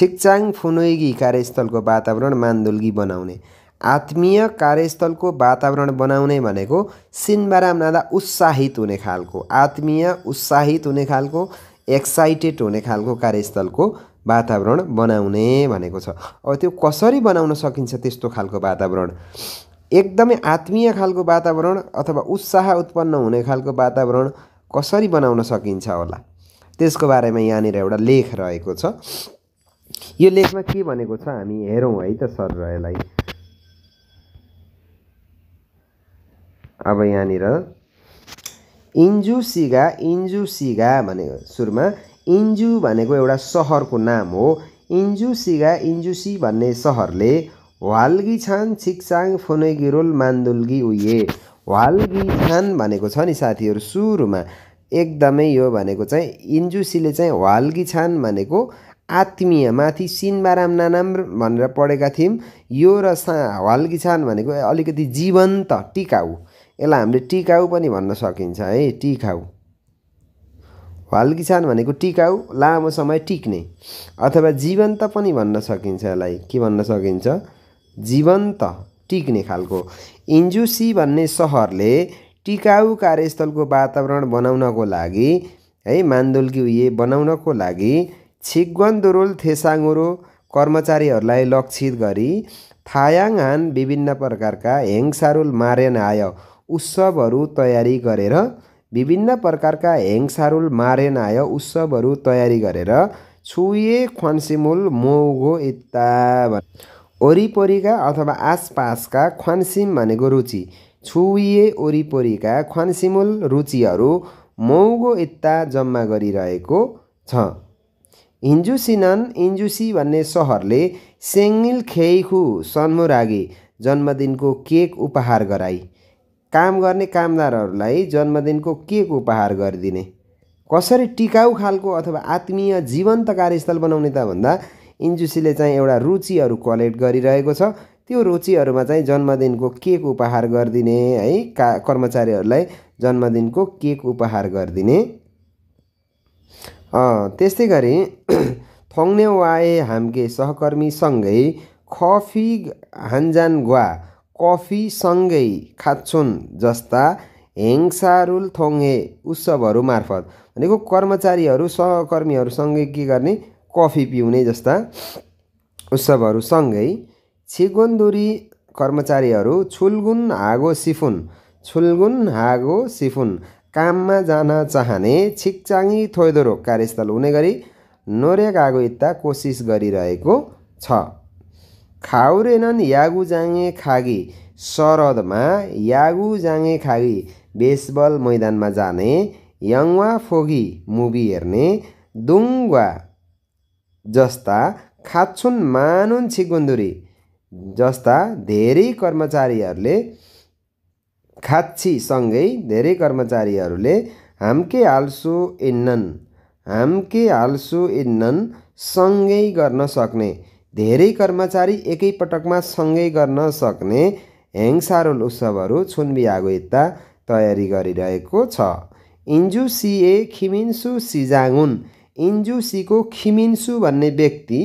[SPEAKER 1] छिक्चाङ फुनोइगी कार्यस्थलको वातावरण मान्दुल्गी बनाउने आत्मीय कार्यस्थलको वातावरण बनाउने भनेको सिनबारामा नादा उत्साहित हुने खालको आत्मीय उत्साहित हुने खालको एक्साइटेड हुने खालको कार्यस्थलको वातावरण बनाउने भनेको छ अब त्यो कसरी बनाउन सकिन्छ त्यस्तो खालको वातावरण एकदमै आत्मीय खालको वातावरण अथवा उत्साह उत्पन्न हुने खालको वातावरण कसरी बनाउन सकिन्छ होला त्यसको बारेमा यहाँनिर एउटा लेख रहेको छ यो लेखमा के भनेको छ हामी हेरौँ है त सर यसलाई अब यहाँनिर इन्जुसिगा इन्जुसिगा भनेको सुरुमा इन्जु भनेको एउटा सहरको नाम हो इन्जुसिगा इन्जुसी भन्ने सहरले छान छिक्साङ फोनेगिरोल मान्दुल्गी उये छान भनेको छ नि साथीहरू सुरुमा एकदमै यो भनेको चाहिँ इन्जुसीले चाहिँ छान भनेको आत्मीय माथि सिनबाराम नानाम भनेर पढेका थियौँ यो र सा छान भनेको अलिकति जीवन्त टिकाउ यसलाई हामीले टिकाउ पनि भन्न सकिन्छ है टिकाउ किसान भनेको टिकाउ लामो समय टिक्ने अथवा जीवन्त पनि भन्न सकिन्छ यसलाई के भन्न सकिन्छ जीवन्त टिक्ने खालको इन्जुसी भन्ने सहरले टिकाउ कार्यस्थलको वातावरण बनाउनको लागि है मान्दुल्की उयो बनाउनको लागि छिग्वन्दुरुल थेसाङ्गुरो कर्मचारीहरूलाई लक्षित गरी थायाङ हान विभिन्न प्रकारका हेङसारुल मारेन आयो उत्सवहरू तयारी गरेर विभिन्न प्रकारका हेङसारुल मारेनाय उत्सवहरू तयारी गरेर छुए ख्वान्सिमुल मौगो इत्ता वरिपरिका अथवा आसपासका ख्वान्सिम भनेको रुचि छुए वरिपरिका ख्वान्सिमुल रुचिहरू मौगो इत्ता जम्मा गरिरहेको छ इन्जुसिनन इन्जुसी भन्ने सहरले सेङ्गिल खेइखु सन्मुरागे जन्मदिनको केक उपहार गराई काम गर्ने कामदारहरूलाई जन्मदिनको केक उपहार गरिदिने कसरी टिकाउ खालको अथवा आत्मीय जीवन्त कार्यस्थल बनाउने त भन्दा इन्जुसीले चाहिँ एउटा रुचिहरू कलेक्ट गरिरहेको छ त्यो रुचिहरूमा चाहिँ जन्मदिनको केक उपहार गरिदिने है का कर्मचारीहरूलाई जन्मदिनको केक उपहार गरिदिने त्यस्तै गरी <clears throat> थोङ्ने वाए हाम्के सहकर्मीसँगै खफी हान्जान गुवा कफीसँगै खात्सुन जस्ता हेङसारुल थोङ्गे उत्सवहरू मार्फत भनेको कर्मचारीहरू सहकर्मीहरूसँगै के गर्ने कफी पिउने जस्ता उत्सवहरूसँगै छिगोन्दुरी कर्मचारीहरू छुलगुन हागो सिफुन छुलगुन हागो सिफुन काममा जान चाहने छिकचाङी थोइदोरो कार्यस्थल हुने गरी नोरेगागो इत्ता कोसिस गरिरहेको छ खाउरेनन् यागुजाङ्गे खागी शरदमा जाङे खागी बेसबल मैदानमा जाने यङ्वा फोगी मुभी हेर्ने दुङ्वा जस्ता खाच्छुन मानुन छिगुन्दुरी जस्ता धेरै कर्मचारीहरूले खाच्छीसँगै धेरै कर्मचारीहरूले हाम्के हाल्सु इन्नन् हाम्के हाल्सु इन्नन् सँगै गर्न सक्ने धेरै कर्मचारी एकैपटकमा सँगै गर्न सक्ने ह्याङसारोल उत्सवहरू यता तयारी गरिरहेको छ सिए खिमिन्सु सिजाङुन इन्जुसीको खिमिन्सु भन्ने व्यक्ति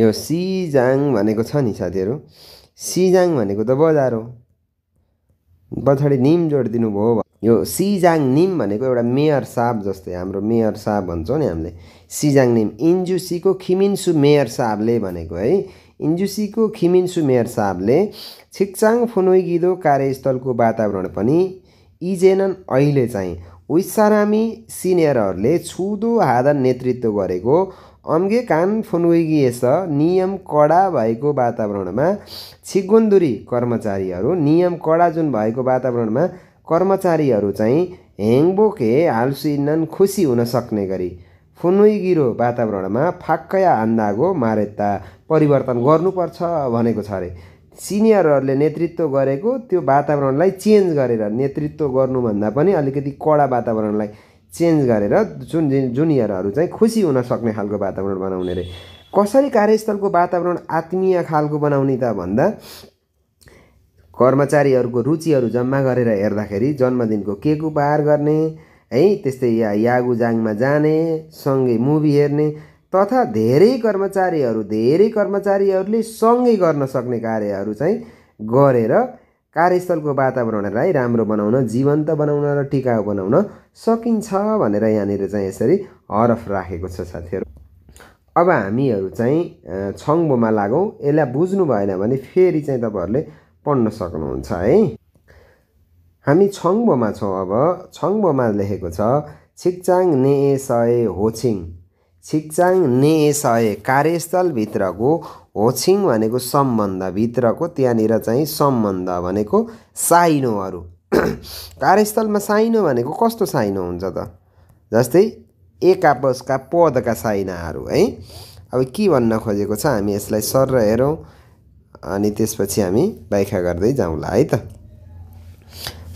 [SPEAKER 1] यो सिजाङ भनेको छ नि साथीहरू सिजाङ भनेको त बजार हो पछाडि निम जोडिदिनु भयो यो सिजाङ निम भनेको एउटा मेयर साहब जस्तै हाम्रो मेयर साहब भन्छौँ नि हामीले सिजाङ निम इन्जुसीको खिमिन्सु मेयर साहबले भनेको है इन्जुसीको खिमिन्सु मेयर साहबले छिक्चाङ फुनोइगिदो कार्यस्थलको वातावरण पनि इजेनन अहिले चाहिँ उइसारामी सिनियरहरूले छुदो हादन नेतृत्व गरेको अम्गे कान नियम कडा भएको वातावरणमा छिगुन्दुरी कर्मचारीहरू नियम कडा जुन भएको वातावरणमा कर्मचारीहरू चाहिँ हेङबोके हाल्सिनन् खुसी हुन सक्ने गरी फुनुइगिरो वातावरणमा फाक्कया अन्दागो मारेता परिवर्तन गर्नुपर्छ भनेको छ अरे सिनियरहरूले नेतृत्व गरेको त्यो वातावरणलाई चेन्ज गरेर नेतृत्व गर्नुभन्दा पनि अलिकति कडा वातावरणलाई चेन्ज गरेर जुन जुनियरहरू चाहिँ खुसी हुन सक्ने खालको वातावरण बनाउने अरे कसरी कार्यस्थलको वातावरण आत्मीय खालको बनाउने त भन्दा कर्मचारीहरूको रुचिहरू जम्मा गरेर हेर्दाखेरि जन्मदिनको केक उपहार गर्ने है त्यस्तै या यागुजाङमा जाने सँगै मुभी हेर्ने तथा धेरै कर्मचारीहरू धेरै कर्मचारीहरूले सँगै गर्न सक्ने कार्यहरू चाहिँ गरेर कार्यस्थलको वातावरणलाई राम्रो बनाउन जीवन्त बनाउन र टिकाउ बनाउन सकिन्छ भनेर यहाँनिर चाहिँ यसरी हरफ राखेको छ साथीहरू अब हामीहरू चाहिँ छङ्बोमा लागौँ यसलाई बुझ्नु भएन भने फेरि चाहिँ तपाईँहरूले पढ्न सक्नुहुन्छ है हामी छङ्बोमा छौँ अब छङ्बोमा लेखेको छ छिक्चाङ ने सय होछिङ छिक्चाङ ने सय कार्यस्थलभित्रको होछिङ भनेको सम्बन्धभित्रको त्यहाँनिर चाहिँ सम्बन्ध भनेको साइनोहरू <clears throat> कार्यस्थलमा साइनो भनेको कस्तो साइनो हुन्छ त जस्तै एक आपसका पदका साइनाहरू है अब के भन्न खोजेको छ हामी यसलाई सर र हेरौँ अनि त्यसपछि हामी व्याख्या गर्दै जाउँला है त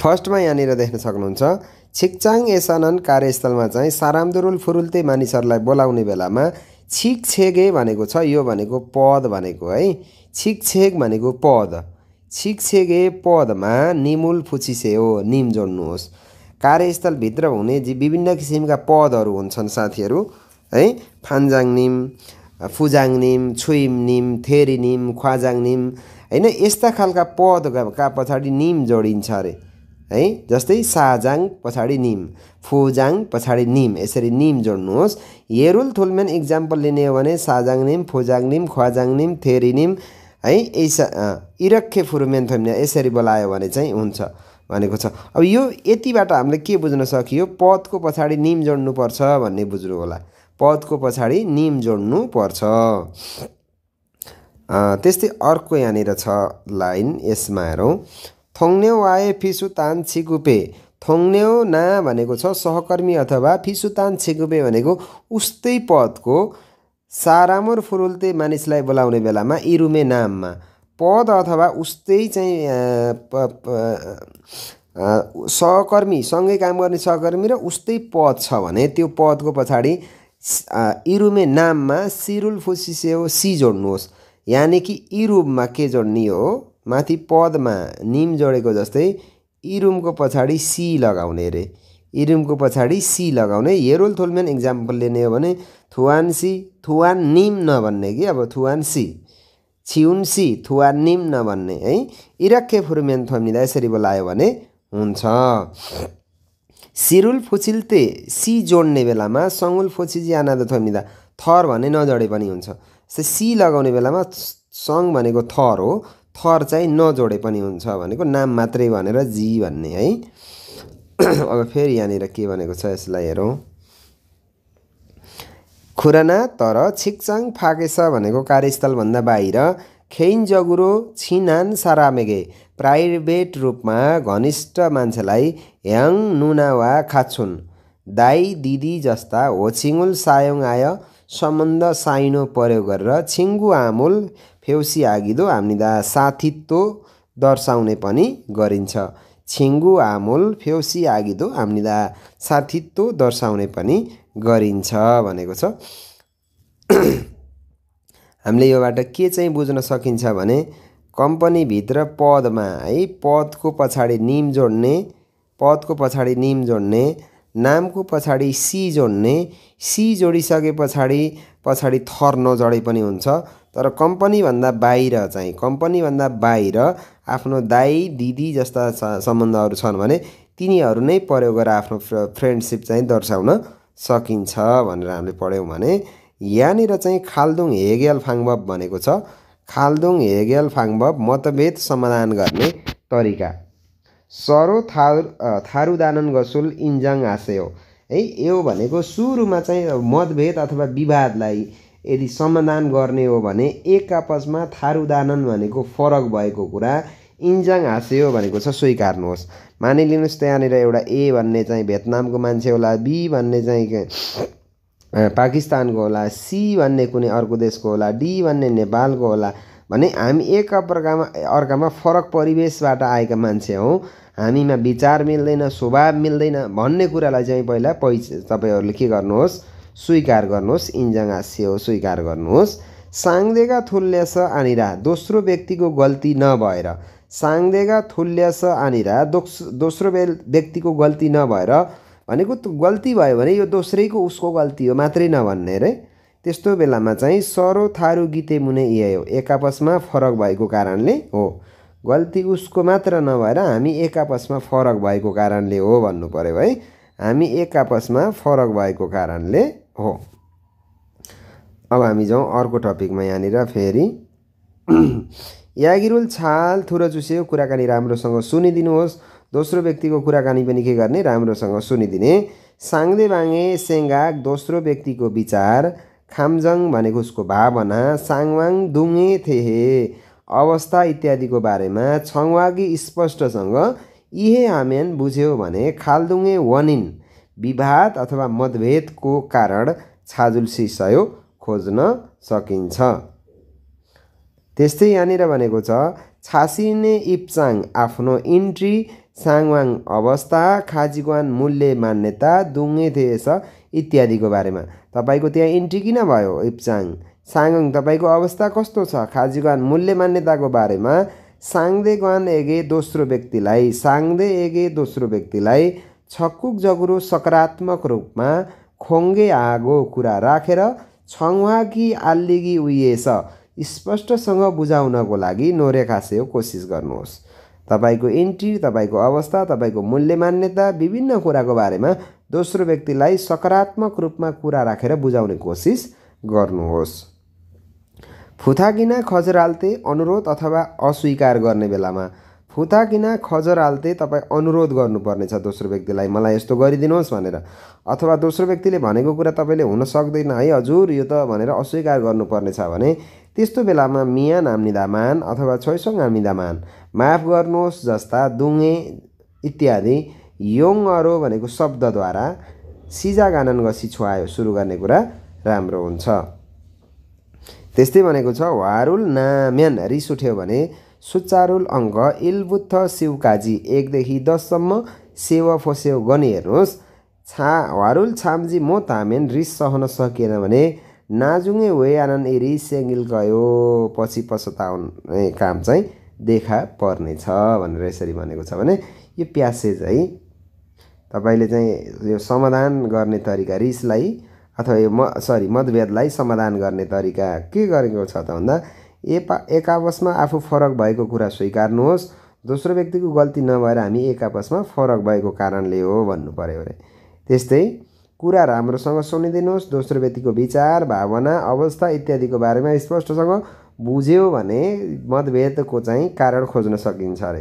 [SPEAKER 1] फर्स्टमा यहाँनिर देख्न सक्नुहुन्छ छिक्चाङ एसानन कार्यस्थलमा चाहिँ सारामदुरुल फुरुल्ते मानिसहरूलाई बोलाउने बेलामा छिक छेगे भनेको छ यो भनेको पद भनेको है छिक छेक भनेको पद छिक छेगे पदमा निमुल फुचिसे हो निम जोड्नुहोस् कार्यस्थलभित्र हुने जी विभिन्न किसिमका पदहरू हुन्छन् साथीहरू है फान्जाङ निम फुजाङनिम छुइम निम थेरी निम ख्वाजाङ निम होइन यस्ता खालका पदका पछाडि निम जोडिन्छ अरे है जस्तै साजाङ पछाडि निम फुजाङ पछाडि निम यसरी निम जोड्नुहोस् हेरुल थुलमेन इक्जाम्पल लिने हो भने साजाङ निम फुजाङ निम ख्वाजाङ निम थेरी है यी इरक्खे फुरुमेन थोम्ने यसरी बोलायो भने चाहिँ हुन्छ भनेको छ अब यो यतिबाट हामीले के बुझ्न सकियो पदको पछाडि निम जोड्नुपर्छ भन्ने बुझ्नु होला पदको पछाडि निम जोड्नु पर्छ त्यस्तै अर्को यहाँनिर छ लाइन यसमा हेरौँ थोङ्न्यौ आए फिसु तान छिगुपे थोङ्न्यौ ना भनेको छ सहकर्मी अथवा फिसु तान छिगुपे भनेको उस्तै पदको सारामोर फुरुल्ते मानिसलाई बोलाउने बेलामा इरुमे नाममा पद अथवा उस्तै चाहिँ सहकर्मी सँगै काम गर्ने सहकर्मी र उस्तै पद छ भने त्यो पदको पछाडि इरुमे नाममा सिरुल फुसिसेओ सी जोड्नुहोस् यानि कि इरुममा के जोड्ने हो माथि पदमा निम जोडेको जस्तै इरुमको पछाडि सी लगाउने अरे इरुमको पछाडि सी लगाउने हेरोल थोलमेन इक्जाम्पल लिने हो भने थुवान सी थुवान निम नभन्ने कि अब थुवान सी छिउन सी थुवान निम नभन्ने है इरक्खे फुरुमेन थोमिँदा यसरी बोलायो भने हुन्छ सिरुल फुचिल्ते सी जोड्ने बेलामा सङ्गुल फोसिजी आनाद थमिँदा थर भने नजोडे पनि हुन्छ जस्तै सी लगाउने बेलामा सङ भनेको थर हो थर चाहिँ नजोडे पनि हुन्छ भनेको नाम मात्रै भनेर जी भन्ने है <clears throat> अब फेरि यहाँनिर के भनेको छ यसलाई हेरौँ खुराना तर छिक्चाङ फाकेस भनेको कार्यस्थलभन्दा बाहिर खेइन जगुरो छिनान सारामेगे प्राइभेट रूपमा घनिष्ठ मान्छेलाई ह्याङ नुना वा खाछुन दाई दिदी जस्ता होछिङुल सायोङ आय सम्बन्ध साइनो प्रयोग गरेर छिङ्गु आमुल फेउसी आगिदो हामीदा साथित्व दर्शाउने पनि गरिन्छ छिङ्गु आमुल फेउसी आगिदो हामीदा साथित्व दर्शाउने पनि गरिन्छ भनेको छ <clears throat> हामीले योबाट के चाहिँ बुझ्न सकिन्छ भने कम्पनीभित्र पदमा है पदको पछाडि निम जोड्ने पदको पछाडि निम जोड्ने नामको पछाडि सी जोड्ने सी जोडिसके पछाडि पछाडि थर नजडे पनि हुन्छ तर कम्पनीभन्दा बाहिर चाहिँ कम्पनीभन्दा बाहिर आफ्नो दाई दिदी जस्ता सम्बन्धहरू छन् भने तिनीहरू नै प्रयोग गरेर आफ्नो फ्रेन्डसिप चाहिँ दर्शाउन सकिन्छ भनेर हामीले पढ्यौँ भने यहाँनिर चाहिँ खाल्दुङ हेगेल फाङ्ब भनेको छ खाल्दुङ हेगेल फाङभ मतभेद समाधान गर्ने तरिका सरो थारु थारुदानन गसुल इन्जाङ हो है यो भनेको सुरुमा चाहिँ मतभेद अथवा विवादलाई यदि समाधान गर्ने हो भने एक आपसमा थारुदानन भनेको फरक भएको कुरा इन्जाङ हाँस्यो भनेको छ स्वीकार्नुहोस् मानिलिनुहोस् त्यहाँनिर एउटा ए भन्ने चाहिँ भियतनामको मान्छे होला बी भन्ने चाहिँ पाकिस्तानको होला सी भन्ने कुनै अर्को देशको होला डी भन्ने नेपालको होला भने हामी एक अर्कामा अर्कामा फरक परिवेशबाट आएका मान्छे हौँ हामीमा विचार मिल्दैन स्वभाव मिल्दैन भन्ने कुरालाई चाहिँ पहिला पहिच तपाईँहरूले के गर्नुहोस् स्वीकार गर्नुहोस् इन्जङास्य हो स्वीकार गर्नुहोस् साङ्देगा थुल्यास आनिरा दोस्रो व्यक्तिको गल्ती नभएर साङ्देगा थुल्यस आनिरा दोस्रो व्यक्तिको गल्ती नभएर भनेको गल्ती भयो भने यो दोस्रैको उसको गल्ती हो मात्रै नभन्ने रे त्यस्तो बेलामा चाहिँ सरो थारू गीते मुने यही हो एक आपसमा फरक भएको कारणले हो गल्ती उसको मात्र नभएर हामी एक आपसमा फरक भएको कारणले हो भन्नु पऱ्यो है हामी एक आपसमा फरक भएको कारणले हो अब हामी जाउँ अर्को टपिकमा यहाँनिर फेरि <clears throat> यागिरुल छाल थुरो चुस्यो कुराकानी राम्रोसँग सुनिदिनुहोस् दोस्रो व्यक्तिको कुराकानी पनि के गर्ने राम्रोसँग सुनिदिने साङ्दे बाङ्गे सेङ्गाक दोस्रो व्यक्तिको विचार खामजङ भनेको उसको भावना साङवाङ दुङे थेहे अवस्था इत्यादिको बारेमा छङवागी स्पष्टसँग इहे हामेन बुझ्यो भने खालदुङे वनिन विवाद अथवा मतभेदको कारण छाजुल्सी सयो खोज्न सकिन्छ त्यस्तै यहाँनिर भनेको छ छासिने इप्चाङ आफ्नो इन्ट्री साङवाङ अवस्था खाजिगवान मूल्य मान्यता दुङ्गे देश इत्यादिको बारेमा तपाईँको त्यहाँ इन्ट्री किन भयो इप्चाङ साङङ तपाईँको अवस्था कस्तो छ खाजिगवान मूल्य मान्यताको बारेमा साङ्दे ग्वान एगे दोस्रो व्यक्तिलाई साङ्दे एगे दोस्रो व्यक्तिलाई छक्कुक जगुरो सकारात्मक रूपमा खोङ्गे आगो कुरा राखेर छङ्वा कि आल्लिगी उहिएछ स्पष्टसँग बुझाउनको लागि नोरेखासेको कोसिस गर्नुहोस् तपाईँको इन्ट्री तपाईँको अवस्था तपाईँको मूल्य मान्यता विभिन्न कुराको बारेमा दोस्रो व्यक्तिलाई सकारात्मक रूपमा कुरा राखेर बुझाउने कोसिस गर्नुहोस् फुथाकिना खजराल्ते अनुरोध अथवा अस्वीकार गर्ने बेलामा फुथाकिना खजराल्ते तपाईँ अनुरोध गर्नुपर्नेछ दोस्रो व्यक्तिलाई मलाई यस्तो गरिदिनुहोस् भनेर अथवा दोस्रो व्यक्तिले भनेको कुरा तपाईँले हुन सक्दैन है हजुर यो त भनेर अस्वीकार गर्नुपर्नेछ भने त्यस्तो बेलामा मिया नाम्निदामान अथवा छोइसङ नाम्निदामान माफ गर्नुहोस् जस्ता दुङे इत्यादि योङ भनेको शब्दद्वारा सिजा गानन गसी छुवायो सुरु गर्ने कुरा राम्रो हुन्छ त्यस्तै भनेको छ वारुल नाम्यान रिस उठ्यो भने सुचारुल अङ्क इलबुत्थ शिवकाजी एकदेखि दससम्म सेवा फोसेव गर्ने हेर्नुहोस् छा वारुल छाम्जी म तामेन रिस सहन सकिएन भने नाजुङे वे आनन्द इरिस सेङ्गिल गयो पछि पछताउने काम चाहिँ देखा पर्नेछ भनेर यसरी भनेको छ भने यो प्यासेज है तपाईँले चाहिँ यो समाधान गर्ने तरिका रिसलाई अथवा यो म सरी मतभेदलाई समाधान गर्ने तरिका के गरेको छ त भन्दा एपा एक आपसमा आफू फरक भएको कुरा स्वीकार्नुहोस् दोस्रो व्यक्तिको गल्ती नभएर हामी एक आपसमा फरक भएको कारणले हो भन्नु पऱ्यो अरे त्यस्तै कुरा राम्रोसँग सुनिदिनुहोस् दोस्रो व्यक्तिको विचार भावना अवस्था इत्यादिको बारेमा स्पष्टसँग बुझ्यो भने मतभेदको चाहिँ कारण खोज्न सकिन्छ अरे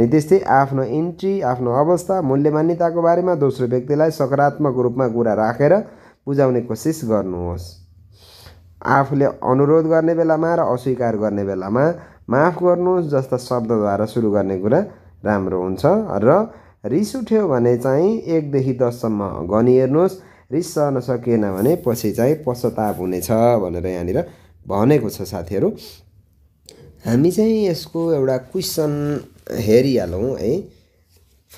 [SPEAKER 1] अनि त्यस्तै आफ्नो इन्ट्री आफ्नो अवस्था मूल्य मान्यताको बारेमा दोस्रो व्यक्तिलाई सकारात्मक रूपमा कुरा राखेर बुझाउने कोसिस गर्नुहोस् आफूले अनुरोध गर्ने बेलामा र अस्वीकार गर्ने बेलामा माफ गर्नुहोस् जस्ता शब्दद्वारा सुरु गर्ने कुरा राम्रो हुन्छ र रिस उठ्यो भने चाहिँ एकदेखि दससम्म गनिहेर्नुहोस् रिस सहन सकिएन भने पछि चाहिँ पश्चाताप हुनेछ भनेर यहाँनिर भनेको छ साथीहरू हामी चाहिँ यसको एउटा क्वेसन हेरिहालौँ है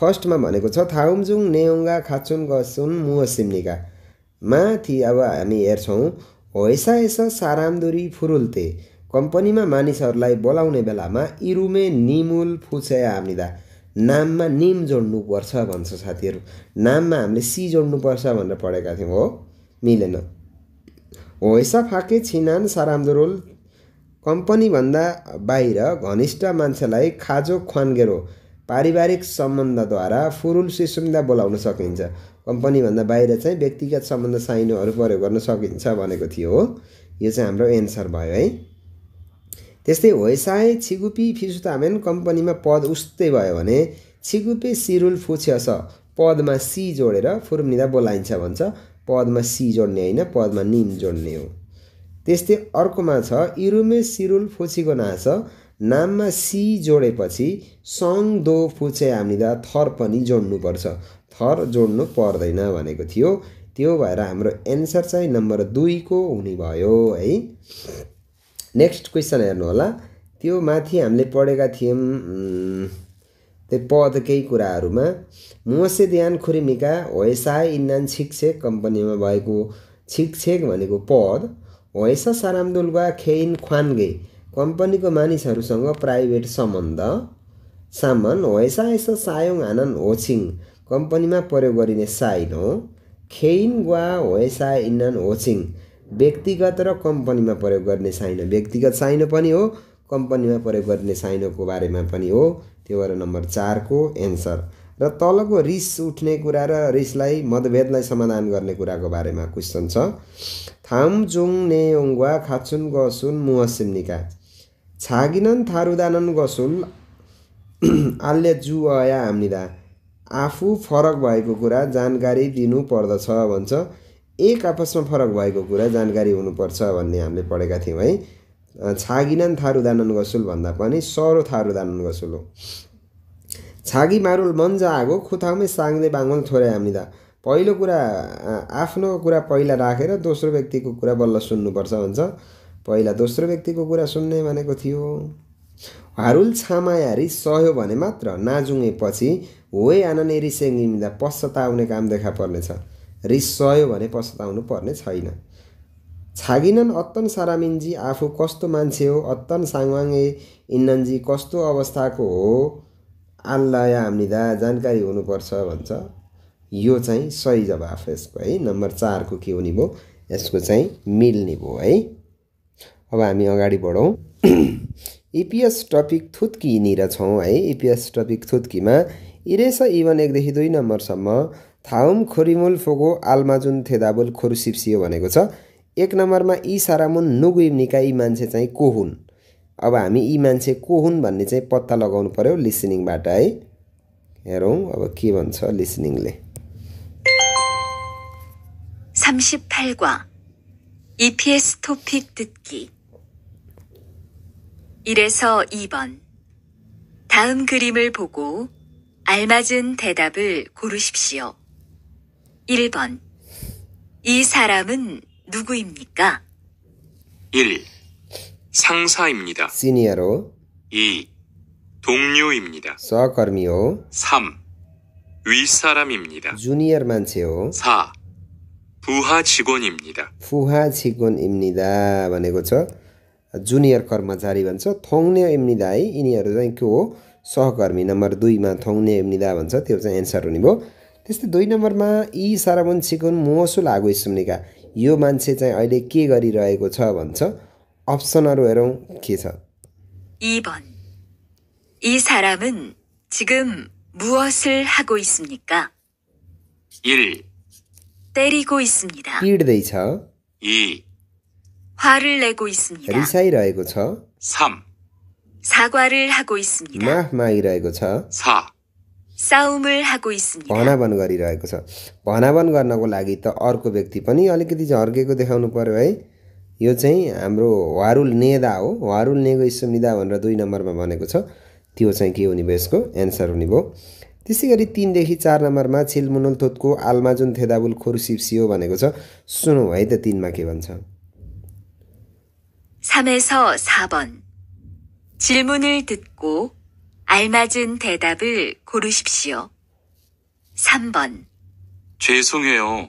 [SPEAKER 1] फर्स्टमा भनेको छ थाउम्जुङ नेउङ्गा खाचुन गसुन मुहसिम्निका माथि अब हामी हेर्छौँ होइसा यसो सारामदुरी फुरुल्ते कम्पनीमा मानिसहरूलाई बोलाउने बेलामा इरुमे निमुल फुचया हामिदा नाममा निम जोड्नुपर्छ भन्छ साथीहरू नाममा हामीले सी जोड्नुपर्छ भनेर पढेका थियौँ हो मिलेन फाके छिनान साराम्दोरोल कम्पनीभन्दा बाहिर घनिष्ठ मान्छेलाई खाजो ख्वान्गेरो पारिवारिक सम्बन्धद्वारा फुरुल सिसुम्दा बोलाउन सकिन्छ कम्पनीभन्दा बाहिर चाहिँ व्यक्तिगत सम्बन्ध साइनोहरू प्रयोग गर्न सकिन्छ भनेको थियो हो यो चाहिँ हाम्रो एन्सर भयो है त्यस्तै होइसाए छिगुपी फिसुतामेन कम्पनीमा पद उस्तै भयो भने छिगुपे सिरुल फुछ्यस पदमा सी जोडेर फुर्मिँदा बोलाइन्छ भन्छ पदमा सी जोड्ने होइन पदमा निम जोड्ने हो त्यस्तै अर्कोमा छ इरुमे सिरुल फुचीको नाच नाममा सी जोडेपछि सङ दो फुचे हामीले थर पनि जोड्नुपर्छ थर जोड्नु पर्दैन भनेको थियो त्यो भएर हाम्रो एन्सर चाहिँ नम्बर दुईको हुने भयो है नेक्स्ट क्वेसन हेर्नु होला त्यो माथि हामीले पढेका थियौँ त्यही पदकै कुराहरूमा मस्य ध्यान खुरिमिका होएसाए इन्नान शिक्षक कम्पनीमा भएको शिक्षक भनेको पद होएसा सारामदुल्वा खेइन ख्वानगे कम्पनीको मानिसहरूसँग प्राइभेट सम्बन्ध सामान होइसा यस सायोङ आनन होछिङ कम्पनीमा प्रयोग गरिने साइन हो खेइन वा होएसा इन्नान होछिङ व्यक्तिगत र कम्पनीमा प्रयोग गर्ने साइन व्यक्तिगत साइन पनि हो कम्पनीमा प्रयोग गरिने साइनोको बारेमा पनि हो त्यो भएर नम्बर चारको एन्सर र तलको रिस उठ्ने कुरा र रिसलाई मतभेदलाई समाधान गर्ने कुराको बारेमा क्वेसन छ थामजोङ नेयोङ्वा खाचुन गसुन मुहसिम निका छागिनन थारुदानन गसुन <clears throat> आल्य जु अया हामीदा आफू फरक भएको कुरा जानकारी दिनुपर्दछ भन्छ एक आपसमा फरक भएको कुरा जानकारी हुनुपर्छ भन्ने हामीले पढेका थियौँ है थारु थारुदानन गसुल भन्दा पनि सरो थारुदानन गसुल हो छागी मारुल मन आगो खुथाउमै साङ्दै बाङ्गल हामी त पहिलो कुरा आफ्नो कुरा पहिला राखेर दोस्रो व्यक्तिको कुरा बल्ल सुन्नुपर्छ भन्छ पहिला दोस्रो व्यक्तिको कुरा सुन्ने भनेको थियो हारुल छामायारी सह्यो भने मात्र नाजुङेपछि होइ आननेरी रिसेङ्गिमिँदा पश्चताउने काम देखा पर्नेछ रिस सह्यो भने पश्चताउनु पर्ने छैन छागिनन् अत्तन सारामिनजी आफू कस्तो मान्छे हो अत्तन साङवाङे इन्नन्जी कस्तो अवस्थाको हो आल्लाया हामीदा जानकारी हुनुपर्छ भन्छ यो चाहिँ सही जवाफ यसको है नम्बर चारको के हुने भयो यसको चाहिँ मिल्ने भयो है अब हामी अगाडि बढौँ इपिएस टपिक थुत्कीनिर छौँ है इपिएस टपिक थुत्कीमा इरेस इभन एकदेखि दुई नम्बरसम्म थाउम खोरिमुल फोगो आल्माजुन थेदाबुल खोरुसिप्सियो भनेको छ एक नम्बरमा यी सारामुन नुगुइब्निका यी मान्छे चाहिँ को हुन् अब हामी यी मान्छे को हुन् भन्ने चाहिँ पत्ता लगाउनु पऱ्यो लिसनिङबाट है हेरौँ अब के भन्छ लिसनिङले
[SPEAKER 2] 38과 EPS 토픽 듣기 1에서 2번 다음 그림을 보고 알맞은 대답을 고르십시오. 1번 이 사람은 누구입니까?
[SPEAKER 1] 1. 상사입니다. 시니어로
[SPEAKER 3] 2. 동료입니다.
[SPEAKER 1] 사카르미오
[SPEAKER 3] 3. 윗사람입니다.
[SPEAKER 1] 주니어 मान्छे요
[SPEAKER 3] 4. 부하 직원입니다.
[SPEAKER 1] फुहा छिगुन इम्निदा भनेको छ जुनियर कर्मचारी भन्छ थोङ्ने इम्निदा है यिनीहरू चाहिँ के हो सहकर्मी नम्बर दुईमा थोङ्ने इम्निदा भन्छ त्यो चाहिँ एन्सर हुने भयो त्यस्तै दुई नम्बरमा यी साराबुन छिकुन मोसु लागु सुम्निका यो मान्छे चाहिँ अहिले के गरिरहेको छ भन्छ अप्सनहरू हेरौँ के छ
[SPEAKER 2] 2번 이 사람은 지금 무엇을 하고 있습니까? 1 때리고 있습니다.
[SPEAKER 1] पिट्दैछ 2
[SPEAKER 2] 화를 내고 있습니다.
[SPEAKER 1] रिसाइरहेको छ 3
[SPEAKER 2] 사과를 하고 있습니다.
[SPEAKER 1] माफ मागिरहेको छ 4
[SPEAKER 2] साउमेल हाको
[SPEAKER 1] भनावन गरिरहेको छ भनावन गर्नको लागि त अर्को व्यक्ति पनि अलिकति झर्केको देखाउनु पर्यो है यो चाहिँ हाम्रो वारुल नेदा हो वारुल नेगो इस्मिदा भनेर दुई नम्बरमा भनेको छ त्यो चाहिँ के हुने भयो यसको एन्सर हुने भयो त्यसै गरी तिनदेखि चार नम्बरमा छिलमुनल थोतको जुन थेदाबुल सिपसियो भनेको छ सुनौ है त तिनमा के भन्छ
[SPEAKER 2] 질문을 듣고 알맞은 대답을 고르십시오. 3번.
[SPEAKER 3] 죄송해요.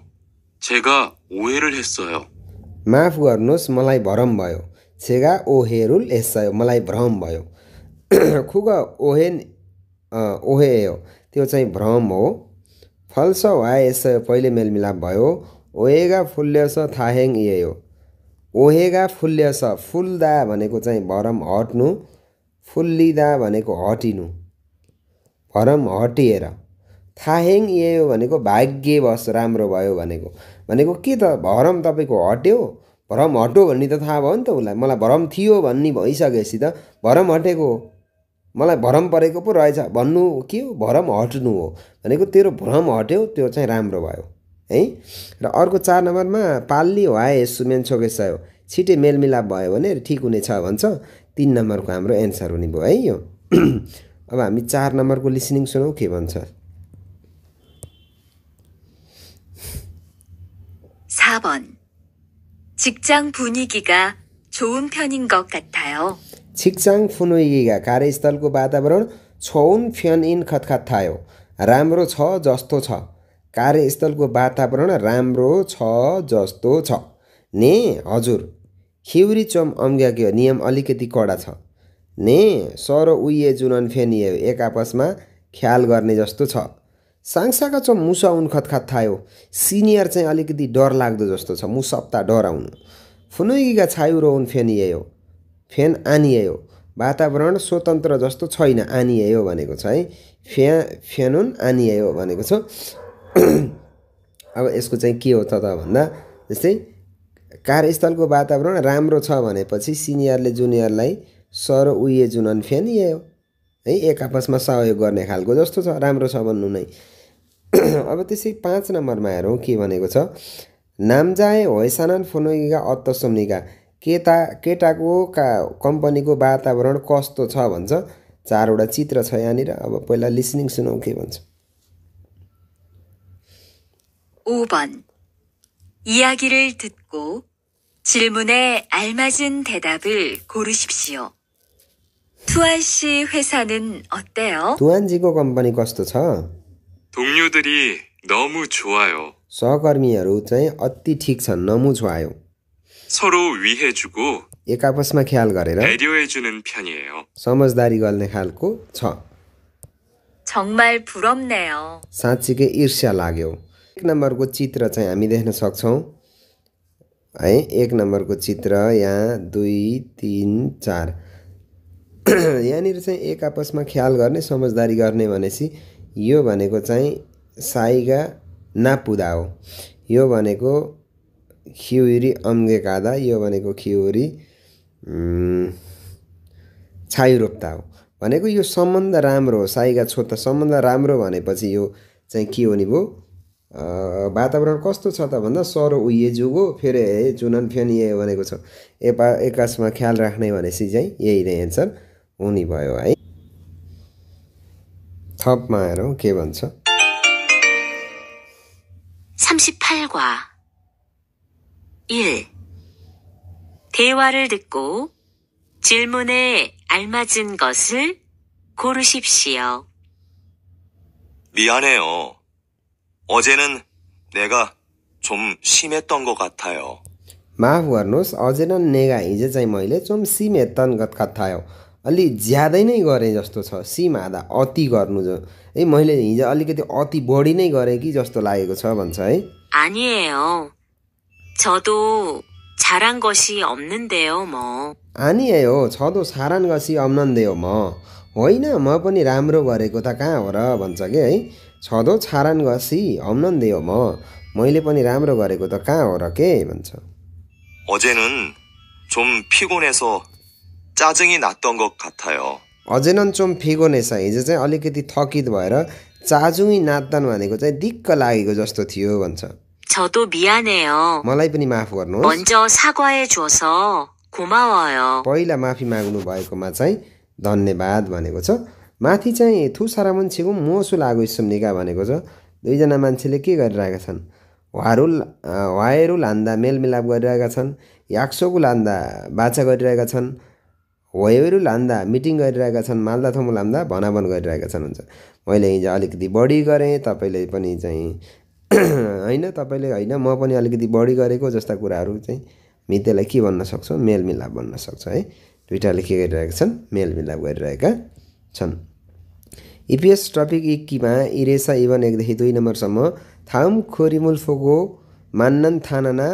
[SPEAKER 3] 제가 오해를 했어요.
[SPEAKER 1] माफ गर्नुहोस् मलाई भ्रम भयो छेगा ओहेरुल एसयो मलाई भ्रम भयो खुग ओहेन ओहेयो त्यो चाहिँ भ्रम हो फल्स वा यसयो पहिले मेलमिलाप भयो ओहेगा फुल्यस थाहेङ इयो ओहेगा फुल्यस फुल्दा भनेको चाहिँ भरम हट्नु फुल्लिँदा भनेको हटिनु भरम हटिएर थाहेङ यो भनेको भाग्यवश राम्रो भयो भनेको भनेको के त भरम तपाईँको हट्यो भरम हट्यो भन्ने त थाहा भयो नि त उसलाई मलाई भरम थियो भन्ने भइसकेपछि त भरम हटेको मलाई भरम परेको पो रहेछ भन्नु के हो भरम हट्नु हो भनेको तेरो भ्रम हट्यो त्यो चाहिँ राम्रो भयो है र अर्को चार नम्बरमा पाल्ली हाय सुमेन छोकेसा छिटै मेलमिलाप भयो भने ठिक हुनेछ भन्छ तिन नम्बरको हाम्रो एन्सर हुने भयो है यो <clears throat> अब हामी चार नम्बरको लिसनिङ सुनौँ के भन्छ छिक्चाङ 분위기가 कार्यस्थलको वातावरण 좋은 इन खतखत थायो राम्रो छ जस्तो छ कार्यस्थलको वातावरण राम्रो छ जस्तो छ ने हजुर खिउरी चोम अम्ग्याग्यो नियम अलिकति कडा छ ने सर उइए जुनन फेनिए एक आपसमा ख्याल गर्ने जस्तो छ साङसाका चोम मुसा उनखतखत थायो सिनियर चाहिँ अलिकति डर लाग्दो जस्तो छ मुसप्ता डराउनु फुनैगिगा छायु र उन फेनिएयो फेन आनियो वातावरण स्वतन्त्र जस्तो छैन आनियो भनेको छ है फ्या फेनुन आनियो भनेको छ अब यसको चाहिँ के हो त भन्दा जस्तै कार्यस्थलको वातावरण राम्रो छ भनेपछि सिनियरले जुनियरलाई सर उयो जुनन फेन हो है एक आपसमा सहयोग गर्ने खालको जस्तो छ राम्रो छ भन्नु नै <clears throat> अब त्यसै पाँच नम्बरमा हेरौँ के भनेको छ जाए होइसानन फोनोगिका अत्तसम्निका केटा केटाको का कम्पनीको वातावरण कस्तो छ भन्छ चारवटा चित्र छ यहाँनिर अब पहिला लिसनिङ सुनौँ के भन्छ
[SPEAKER 2] 5번 이야기를 듣 듣고 질문에 알맞은 대답을 고르십시오. 투안 씨 회사는 어때요?
[SPEAKER 1] 또한 직업 कंपनीकस्तो छ
[SPEAKER 3] 동료들이 너무 좋아요.
[SPEAKER 1] सहकर्मीहरू चाहिँ अति ठिक छन् नमु छुवायो 서로 위해주고 एक आपसमा ख्याल गरेर 배려해주는 편이에요. समझदारी गर्ने खालको छ
[SPEAKER 2] 정말 부럽네요.
[SPEAKER 1] साँच्चीकै ईर्ष्या लाग्यो एक नम्बरको चित्र चाहिँ हामी देख्न सक्छौँ है एक नम्बरको चित्र यहाँ दुई तिन चार <clears throat> यहाँनिर चाहिँ एक आपसमा ख्याल गर्ने समझदारी गर्ने भनेपछि यो भनेको चाहिँ साइगा नापुदा हो यो भनेको खिउरी अम्गे कादा यो भनेको खिउरी छायुरोप्ता हो भनेको यो सम्बन्ध राम्रो हो साइगा छोता सम्बन्ध राम्रो भनेपछि यो चाहिँ के हो नि भयो वातावरण कस्तो छ त भन्दा सरो उयो जुगो फेरि ए चुनन फेन ए भनेको छ एपा एकासमा ख्याल राख्ने भनेपछि चाहिँ यही नै एन्सर हुने भयो है थपमा हेरौँ के भन्छ
[SPEAKER 2] 대화를 듣고 질문에 알맞은 것을 고르십시오.
[SPEAKER 3] 미안해요. 어제는 내가 좀 심했던 것 같아요.
[SPEAKER 1] माफ गर्नुहोस् अझै नेगा हिजो चाहिँ मैले चुम सिम गत गतकथायो अलि ज्यादै नै गरेँ जस्तो छ सिम आधा अति गर्नु जो ए मैले हिजो अलिकति अति बढी नै गरेँ कि जस्तो लागेको छ भन्छ है
[SPEAKER 2] 아니에요. 저도 잘한 것이 없는데요, 뭐.
[SPEAKER 1] 아니에요. 저도 हो छदो 없는데요, गसी म होइन म पनि राम्रो गरेको त कहाँ हो र भन्छ के है छँदो छारान घसी हम्नन् हो म मैले पनि राम्रो गरेको त कहाँ हो र के भन्छ 어제는 चोम फिगोनेस हिजो चाहिँ अलिकति थकित भएर चाजुङ नाच्दन भनेको चाहिँ दिक्क लागेको जस्तो थियो भन्छ मलाई पनि माफ गर्नु पहिला माफी माग्नु भएकोमा चाहिँ धन्यवाद भनेको छ माथि चाहिँ थु थुसारा मान्छेको मोसु लागु सुम्निका भनेको छ दुईजना मान्छेले के गरिरहेका छन् वारुल वायरुल लान्दा मेलमिलाप गरिरहेका छन् याक्सोको लान्दा बाछा गरिरहेका छन् होयरुल लान्दा मिटिङ गरिरहेका छन् मालदा थमु लान्दा भनाभन गरिरहेका छन् हुन्छ मैले हिजो अलिकति बढी गरेँ तपाईँले पनि चाहिँ <clears throat> होइन तपाईँले होइन म पनि अलिकति बढी गरेको जस्ता कुराहरू चाहिँ मितेलाई त्यसलाई के भन्न सक्छौँ मेलमिलाप भन्न सक्छौँ है दुइटाले के गरिरहेका छन् मेलमिलाप गरिरहेका छन् इपिएस टपिक इक्कीमा इरेसा इभन एकदेखि दुई नम्बरसम्म थाम खोरिमुल फोगो मान्नन थानाना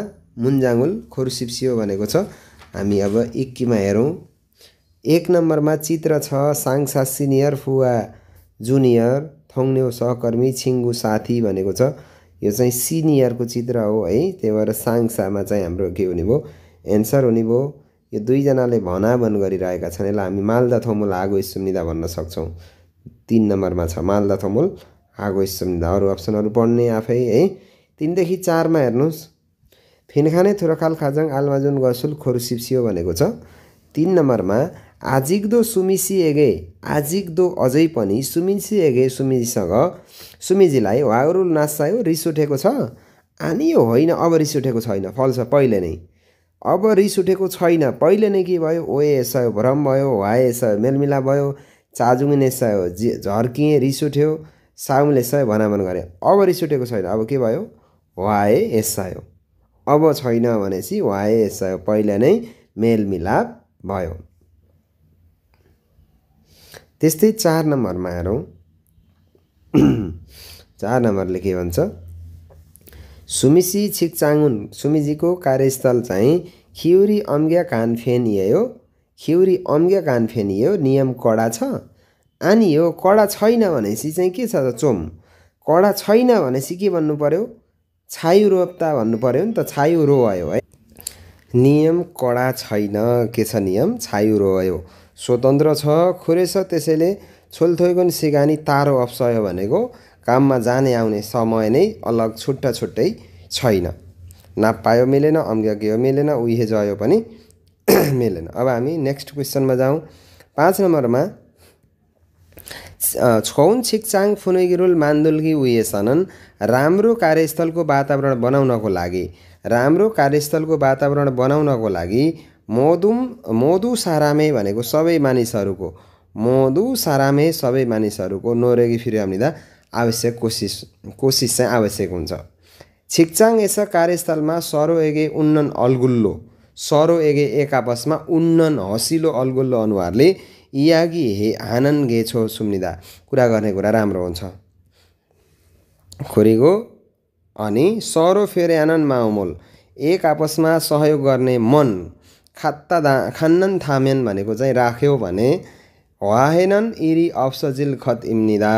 [SPEAKER 1] मुन्जाङुल खोरसिप्सियो भनेको छ हामी अब इक्कीमा हेरौँ एक नम्बरमा चित्र छ साङसा सिनियर फुवा जुनियर थौन्यौ सहकर्मी छिङ्गु साथी भनेको छ यो चाहिँ सिनियरको चित्र हो है त्यही भएर साङसामा चाहिँ हाम्रो के हुने भयो एन्सर हुने भयो यो दुईजनाले भनाभन गरिरहेका छन् यसलाई हामी मालदा थोमुल आगो सुम्निदा भन्न सक्छौँ तिन नम्बरमा छ मालदा थोमुल आगो सुम्निदा अरू अप्सनहरू पढ्ने आफै है तिनदेखि चारमा हेर्नुहोस् फिनखाने थुरखाल खाजाङ आलमाजुन गसुल खोरसिप्सियो भनेको छ तिन नम्बरमा आजिग्दो सुमिसी एगे आजिग्दो अझै पनि सुमिसी एगे सुमिजीसँग सुमिजीलाई वाउरुल नासायो रिस उठेको छ आनी होइन अब रिस उठेको छैन फल्छ पहिले नै अब रिस उठेको छैन पहिले नै के भयो आयो भ्रम भयो आयो मेलमिला भयो चाजुङनेसायो जे झर्किएँ रिस उठ्यो साउले सय भनामन गरे अब रिस उठेको छैन अब के भयो वाए आयो अब छैन भनेपछि वाए आयो पहिले नै मेलमिलाप भयो त्यस्तै चार नम्बरमा हेरौँ चार नम्बरले के भन्छ सुमिसी छिकचाङुन सुमिजीको कार्यस्थल चाहिँ खिउरी अम्ग्या कान फेनियो खिउरी अम्ग्या कान फेनियो नियम कडा छ अनि यो कडा छैन भनेपछि चाहिँ के छ त चोम कडा छैन भनेपछि के भन्नु पऱ्यो छायु रोप्ता भन्नु पऱ्यो नि त छायु रोयो है नियम कडा छैन के छ नियम छायु रोयो स्वतन्त्र छ खुरेस त्यसैले छोलथोइको सिगानी तारो अप्सयो भनेको काममा जाने आउने समय नै अलग छुट्टा छुट्टै छैन नाप पायो मिलेन अम्ग्य गयो मिलेन उहे जयो पनि <clears throat> मिलेन अब हामी नेक्स्ट क्वेसनमा जाउँ पाँच नम्बरमा छौन छिक्चाङ फुनैगिरुल मान्दुल्गी उयेसनन् राम्रो कार्यस्थलको वातावरण बनाउनको लागि राम्रो कार्यस्थलको वातावरण बनाउनको लागि मोदुम मोदु सारामे भनेको सबै मानिसहरूको मोदु सारामे सबै मानिसहरूको नोरेगी फिर्यो हामीदा आवश्यक कोसिस कोसिस चाहिँ आवश्यक हुन्छ छिक्चाङ यस कार्यस्थलमा सरो एगे उन्नन अल्गुल्लो सरो एगे एक आपसमा उन्नन हँसिलो अल्गुल्लो अनुहारले यागी हे हानन गेछो सुम्निदा कुरा गर्ने कुरा राम्रो हुन्छ खोरेगो अनि सरो फेरि आनन्द माउमोल एक आपसमा सहयोग गर्ने मन खात्ता दा खान्नन थामेन भनेको चाहिँ राख्यो भने वाहेनन इरी अफसजिल खत इम्निदा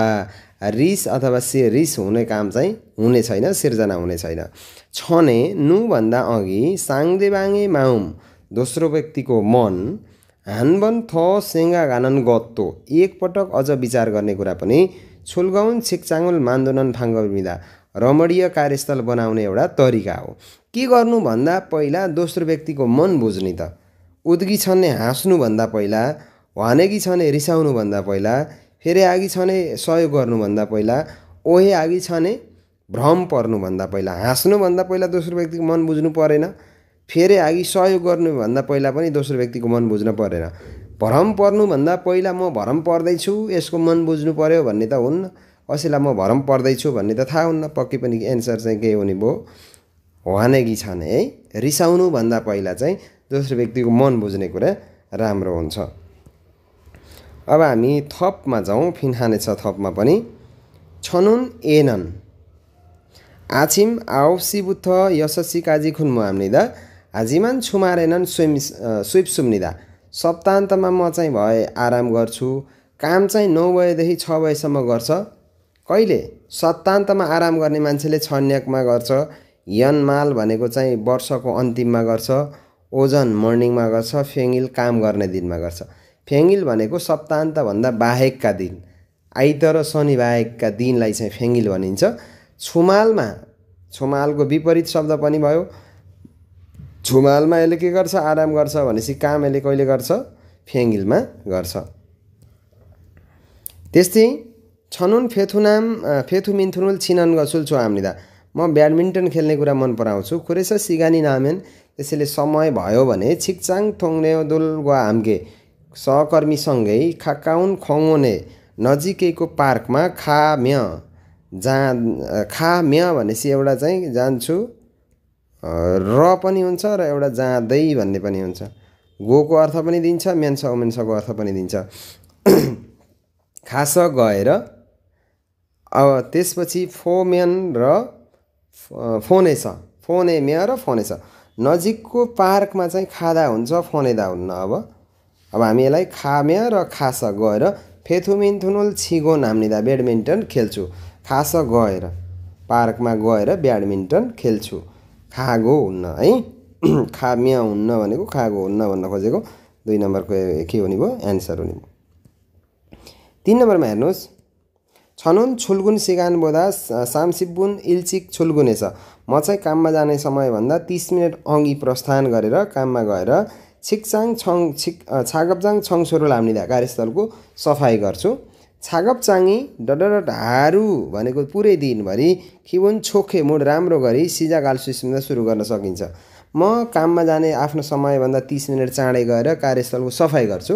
[SPEAKER 1] रिस अथवा से रिस हुने काम चाहिँ हुने छैन सिर्जना हुने छैन छने नुभन्दा अघि साङदेबाङे माउम दोस्रो व्यक्तिको मन हानबन थ सेङ्गा घानन गत्तो एकपटक अझ विचार गर्ने कुरा पनि छुलगाउन छिक्चाङुल मान्दोनन फाङ्गमिँदा रमणीय कार्यस्थल बनाउने एउटा तरिका हो के गर्नुभन्दा पहिला दोस्रो व्यक्तिको मन बुझ्ने त उद्गी छन्ने हाँस्नुभन्दा पहिला भनेकी छने रिसाउनुभन्दा पहिला फेरि आगी छ छने सहयोग गर्नुभन्दा पहिला ओहे आगी छने भ्रम पर्नुभन्दा पहिला हाँस्नुभन्दा पहिला दोस्रो व्यक्तिको मन बुझ्नु परेन फेरि आगी सहयोग गर्नुभन्दा पहिला पनि दोस्रो व्यक्तिको मन बुझ्न परेन भ्रम पर्नुभन्दा पहिला म भरम पर्दैछु यसको मन बुझ्नु पऱ्यो भन्ने त हुन्न कसैलाई म भरम पर्दैछु भन्ने त थाहा हुन्न पक्कै पनि एन्सर चाहिँ के हुने भयो छ छाने है रिसाउनुभन्दा पहिला चाहिँ दोस्रो व्यक्तिको मन बुझ्ने कुरा राम्रो हुन्छ अब हामी थपमा जाउँ फिन्हाने छ थपमा पनि छनुन एनन आछिम आओ सिबुथ यशसी काजी खुन्मु हामीदा हाजिमान छुमारेनन् स्विम स्विप सुम्निदा सप्तान्तमा म चाहिँ भए आराम गर्छु काम चाहिँ नौ बजेदेखि छ बजेसम्म गर्छ कहिले सप्तान्तमा आराम गर्ने मान्छेले छन्याकमा गर्छ यनमाल भनेको चाहिँ वर्षको अन्तिममा गर्छ ओजन मर्निङमा गर्छ फेङ्गिल काम गर्ने दिनमा गर्छ फ्याङ्गिल भनेको सप्ताहन्तभन्दा बाहेकका दिन आइतबार र शनि दिनलाई चाहिँ फ्याङ्गिल भनिन्छ छुमालमा छुमालको विपरीत शब्द पनि भयो छुमालमा यसले के गर्छ आराम गर्छ भनेपछि काम यसले कहिले गर्छ फ्याङ्गिलमा गर्छ त्यस्तै छनुन फेथुनाम फेथु मिन्थुनुल छिनन गसुल छु आम्निदा म ब्याडमिन्टन खेल्ने कुरा मन पराउँछु खुरेसा सिगानी नामेन त्यसैले समय भयो भने छिक्चाङ थोङ्ने दुल वा हाम्के सहकर्मीसँगै खाकाउन खङ्गोने नजिकैको पार्कमा खा जा जहाँ म्य भनेपछि एउटा चाहिँ जान्छु र पनि हुन्छ र एउटा जाँदै भन्ने पनि हुन्छ गोको अर्थ पनि दिन्छ मेन्स ओमेन्सको अर्थ पनि दिन्छ <clears throat> खास गएर अब त्यसपछि फोमेन र फोने म्य र फोनेस नजिकको पार्कमा चाहिँ खाँदा हुन्छ फोनेदा हुन्न अब अब हामी यसलाई खाम्या र खास गएर फेथुमिन्थुनोल छिगो नाम्निँदा ब्याडमिन्टन खेल्छु खास गएर पार्कमा गएर ब्याडमिन्टन खेल्छु खागो हुन्न है <clears throat> खाम्या हुन्न भनेको खागो हुन्न भन्न खोजेको दुई नम्बरको के हुने भयो एन्सर हुने भयो तिन नम्बरमा हेर्नुहोस् छनुन छुलगुन सिगान बोदा सामसिबुन इल्चिक छुलगुनेछ म चाहिँ काममा जाने समयभन्दा तिस मिनट अघि प्रस्थान गरेर काममा गएर छिक्चाङ छङ छिक छागपचाङ छङसोरो लाम्निदा कार्यस्थलको सफाइ गर्छु छागपचाङी डडरट हारु भनेको पुरै दिनभरि खिबुन छोखे मुड राम्रो गरी सिजा सिस्टमलाई सुरु गर्न सकिन्छ म काममा जाने आफ्नो समयभन्दा तिस मिनट चाँडै गएर कार्यस्थलको सफाइ गर्छु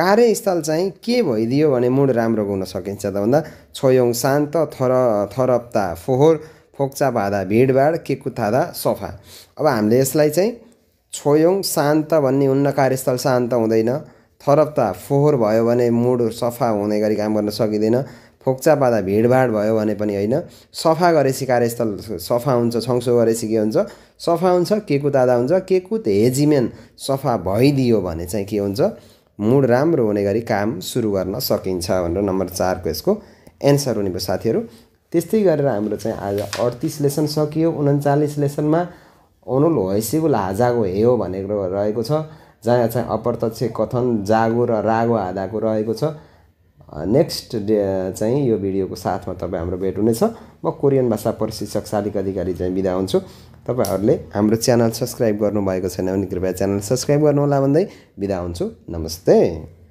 [SPEAKER 1] कार्यस्थल चाहिँ के भइदियो भने मुड राम्रो हुन सकिन्छ त भन्दा छोयोङ शान्त थर थरप्ता फोहोर फोक्चा भाँदा भिडभाड के कुथादा सफा अब हामीले यसलाई चाहिँ छोयौँ शान्त भन्ने हुन्न कार्यस्थल शान्त हुँदैन थरप्ता फोहोर भयो भने मुड सफा हुने गरी काम गर्न सकिँदैन फोक्चा पाँदा भिडभाड भयो भने पनि होइन सफा गरेपछि कार्यस्थल सफा हुन्छ छङसो गरेपछि के हुन्छ सफा हुन्छ केकुत आधा हुन्छ केकुत हेजिमेन सफा भइदियो भने चाहिँ के हुन्छ मुड राम्रो हुने गरी काम सुरु गर्न सकिन्छ भनेर नम्बर चारको यसको एन्सर हुने भयो साथीहरू त्यस्तै गरेर हाम्रो चाहिँ आज अडतिस लेसन सकियो उन्चालिस लेसनमा अनुल हैसिबुल हाजाको हो भनेको रहेको छ जहाँ चाहिँ अप्रत्यक्ष कथन जागो र रागो आधाको रहेको छ नेक्स्ट डे चाहिँ यो भिडियोको साथमा तपाईँ हाम्रो भेट हुनेछ म कोरियन भाषा प्रशिक्षक शालिक अधिकारी चाहिँ बिदा हुन्छु तपाईँहरूले हाम्रो च्यानल सब्सक्राइब गर्नुभएको छैन भने कृपया च्यानल सब्सक्राइब गर्नुहोला भन्दै बिदा हुन्छु नमस्ते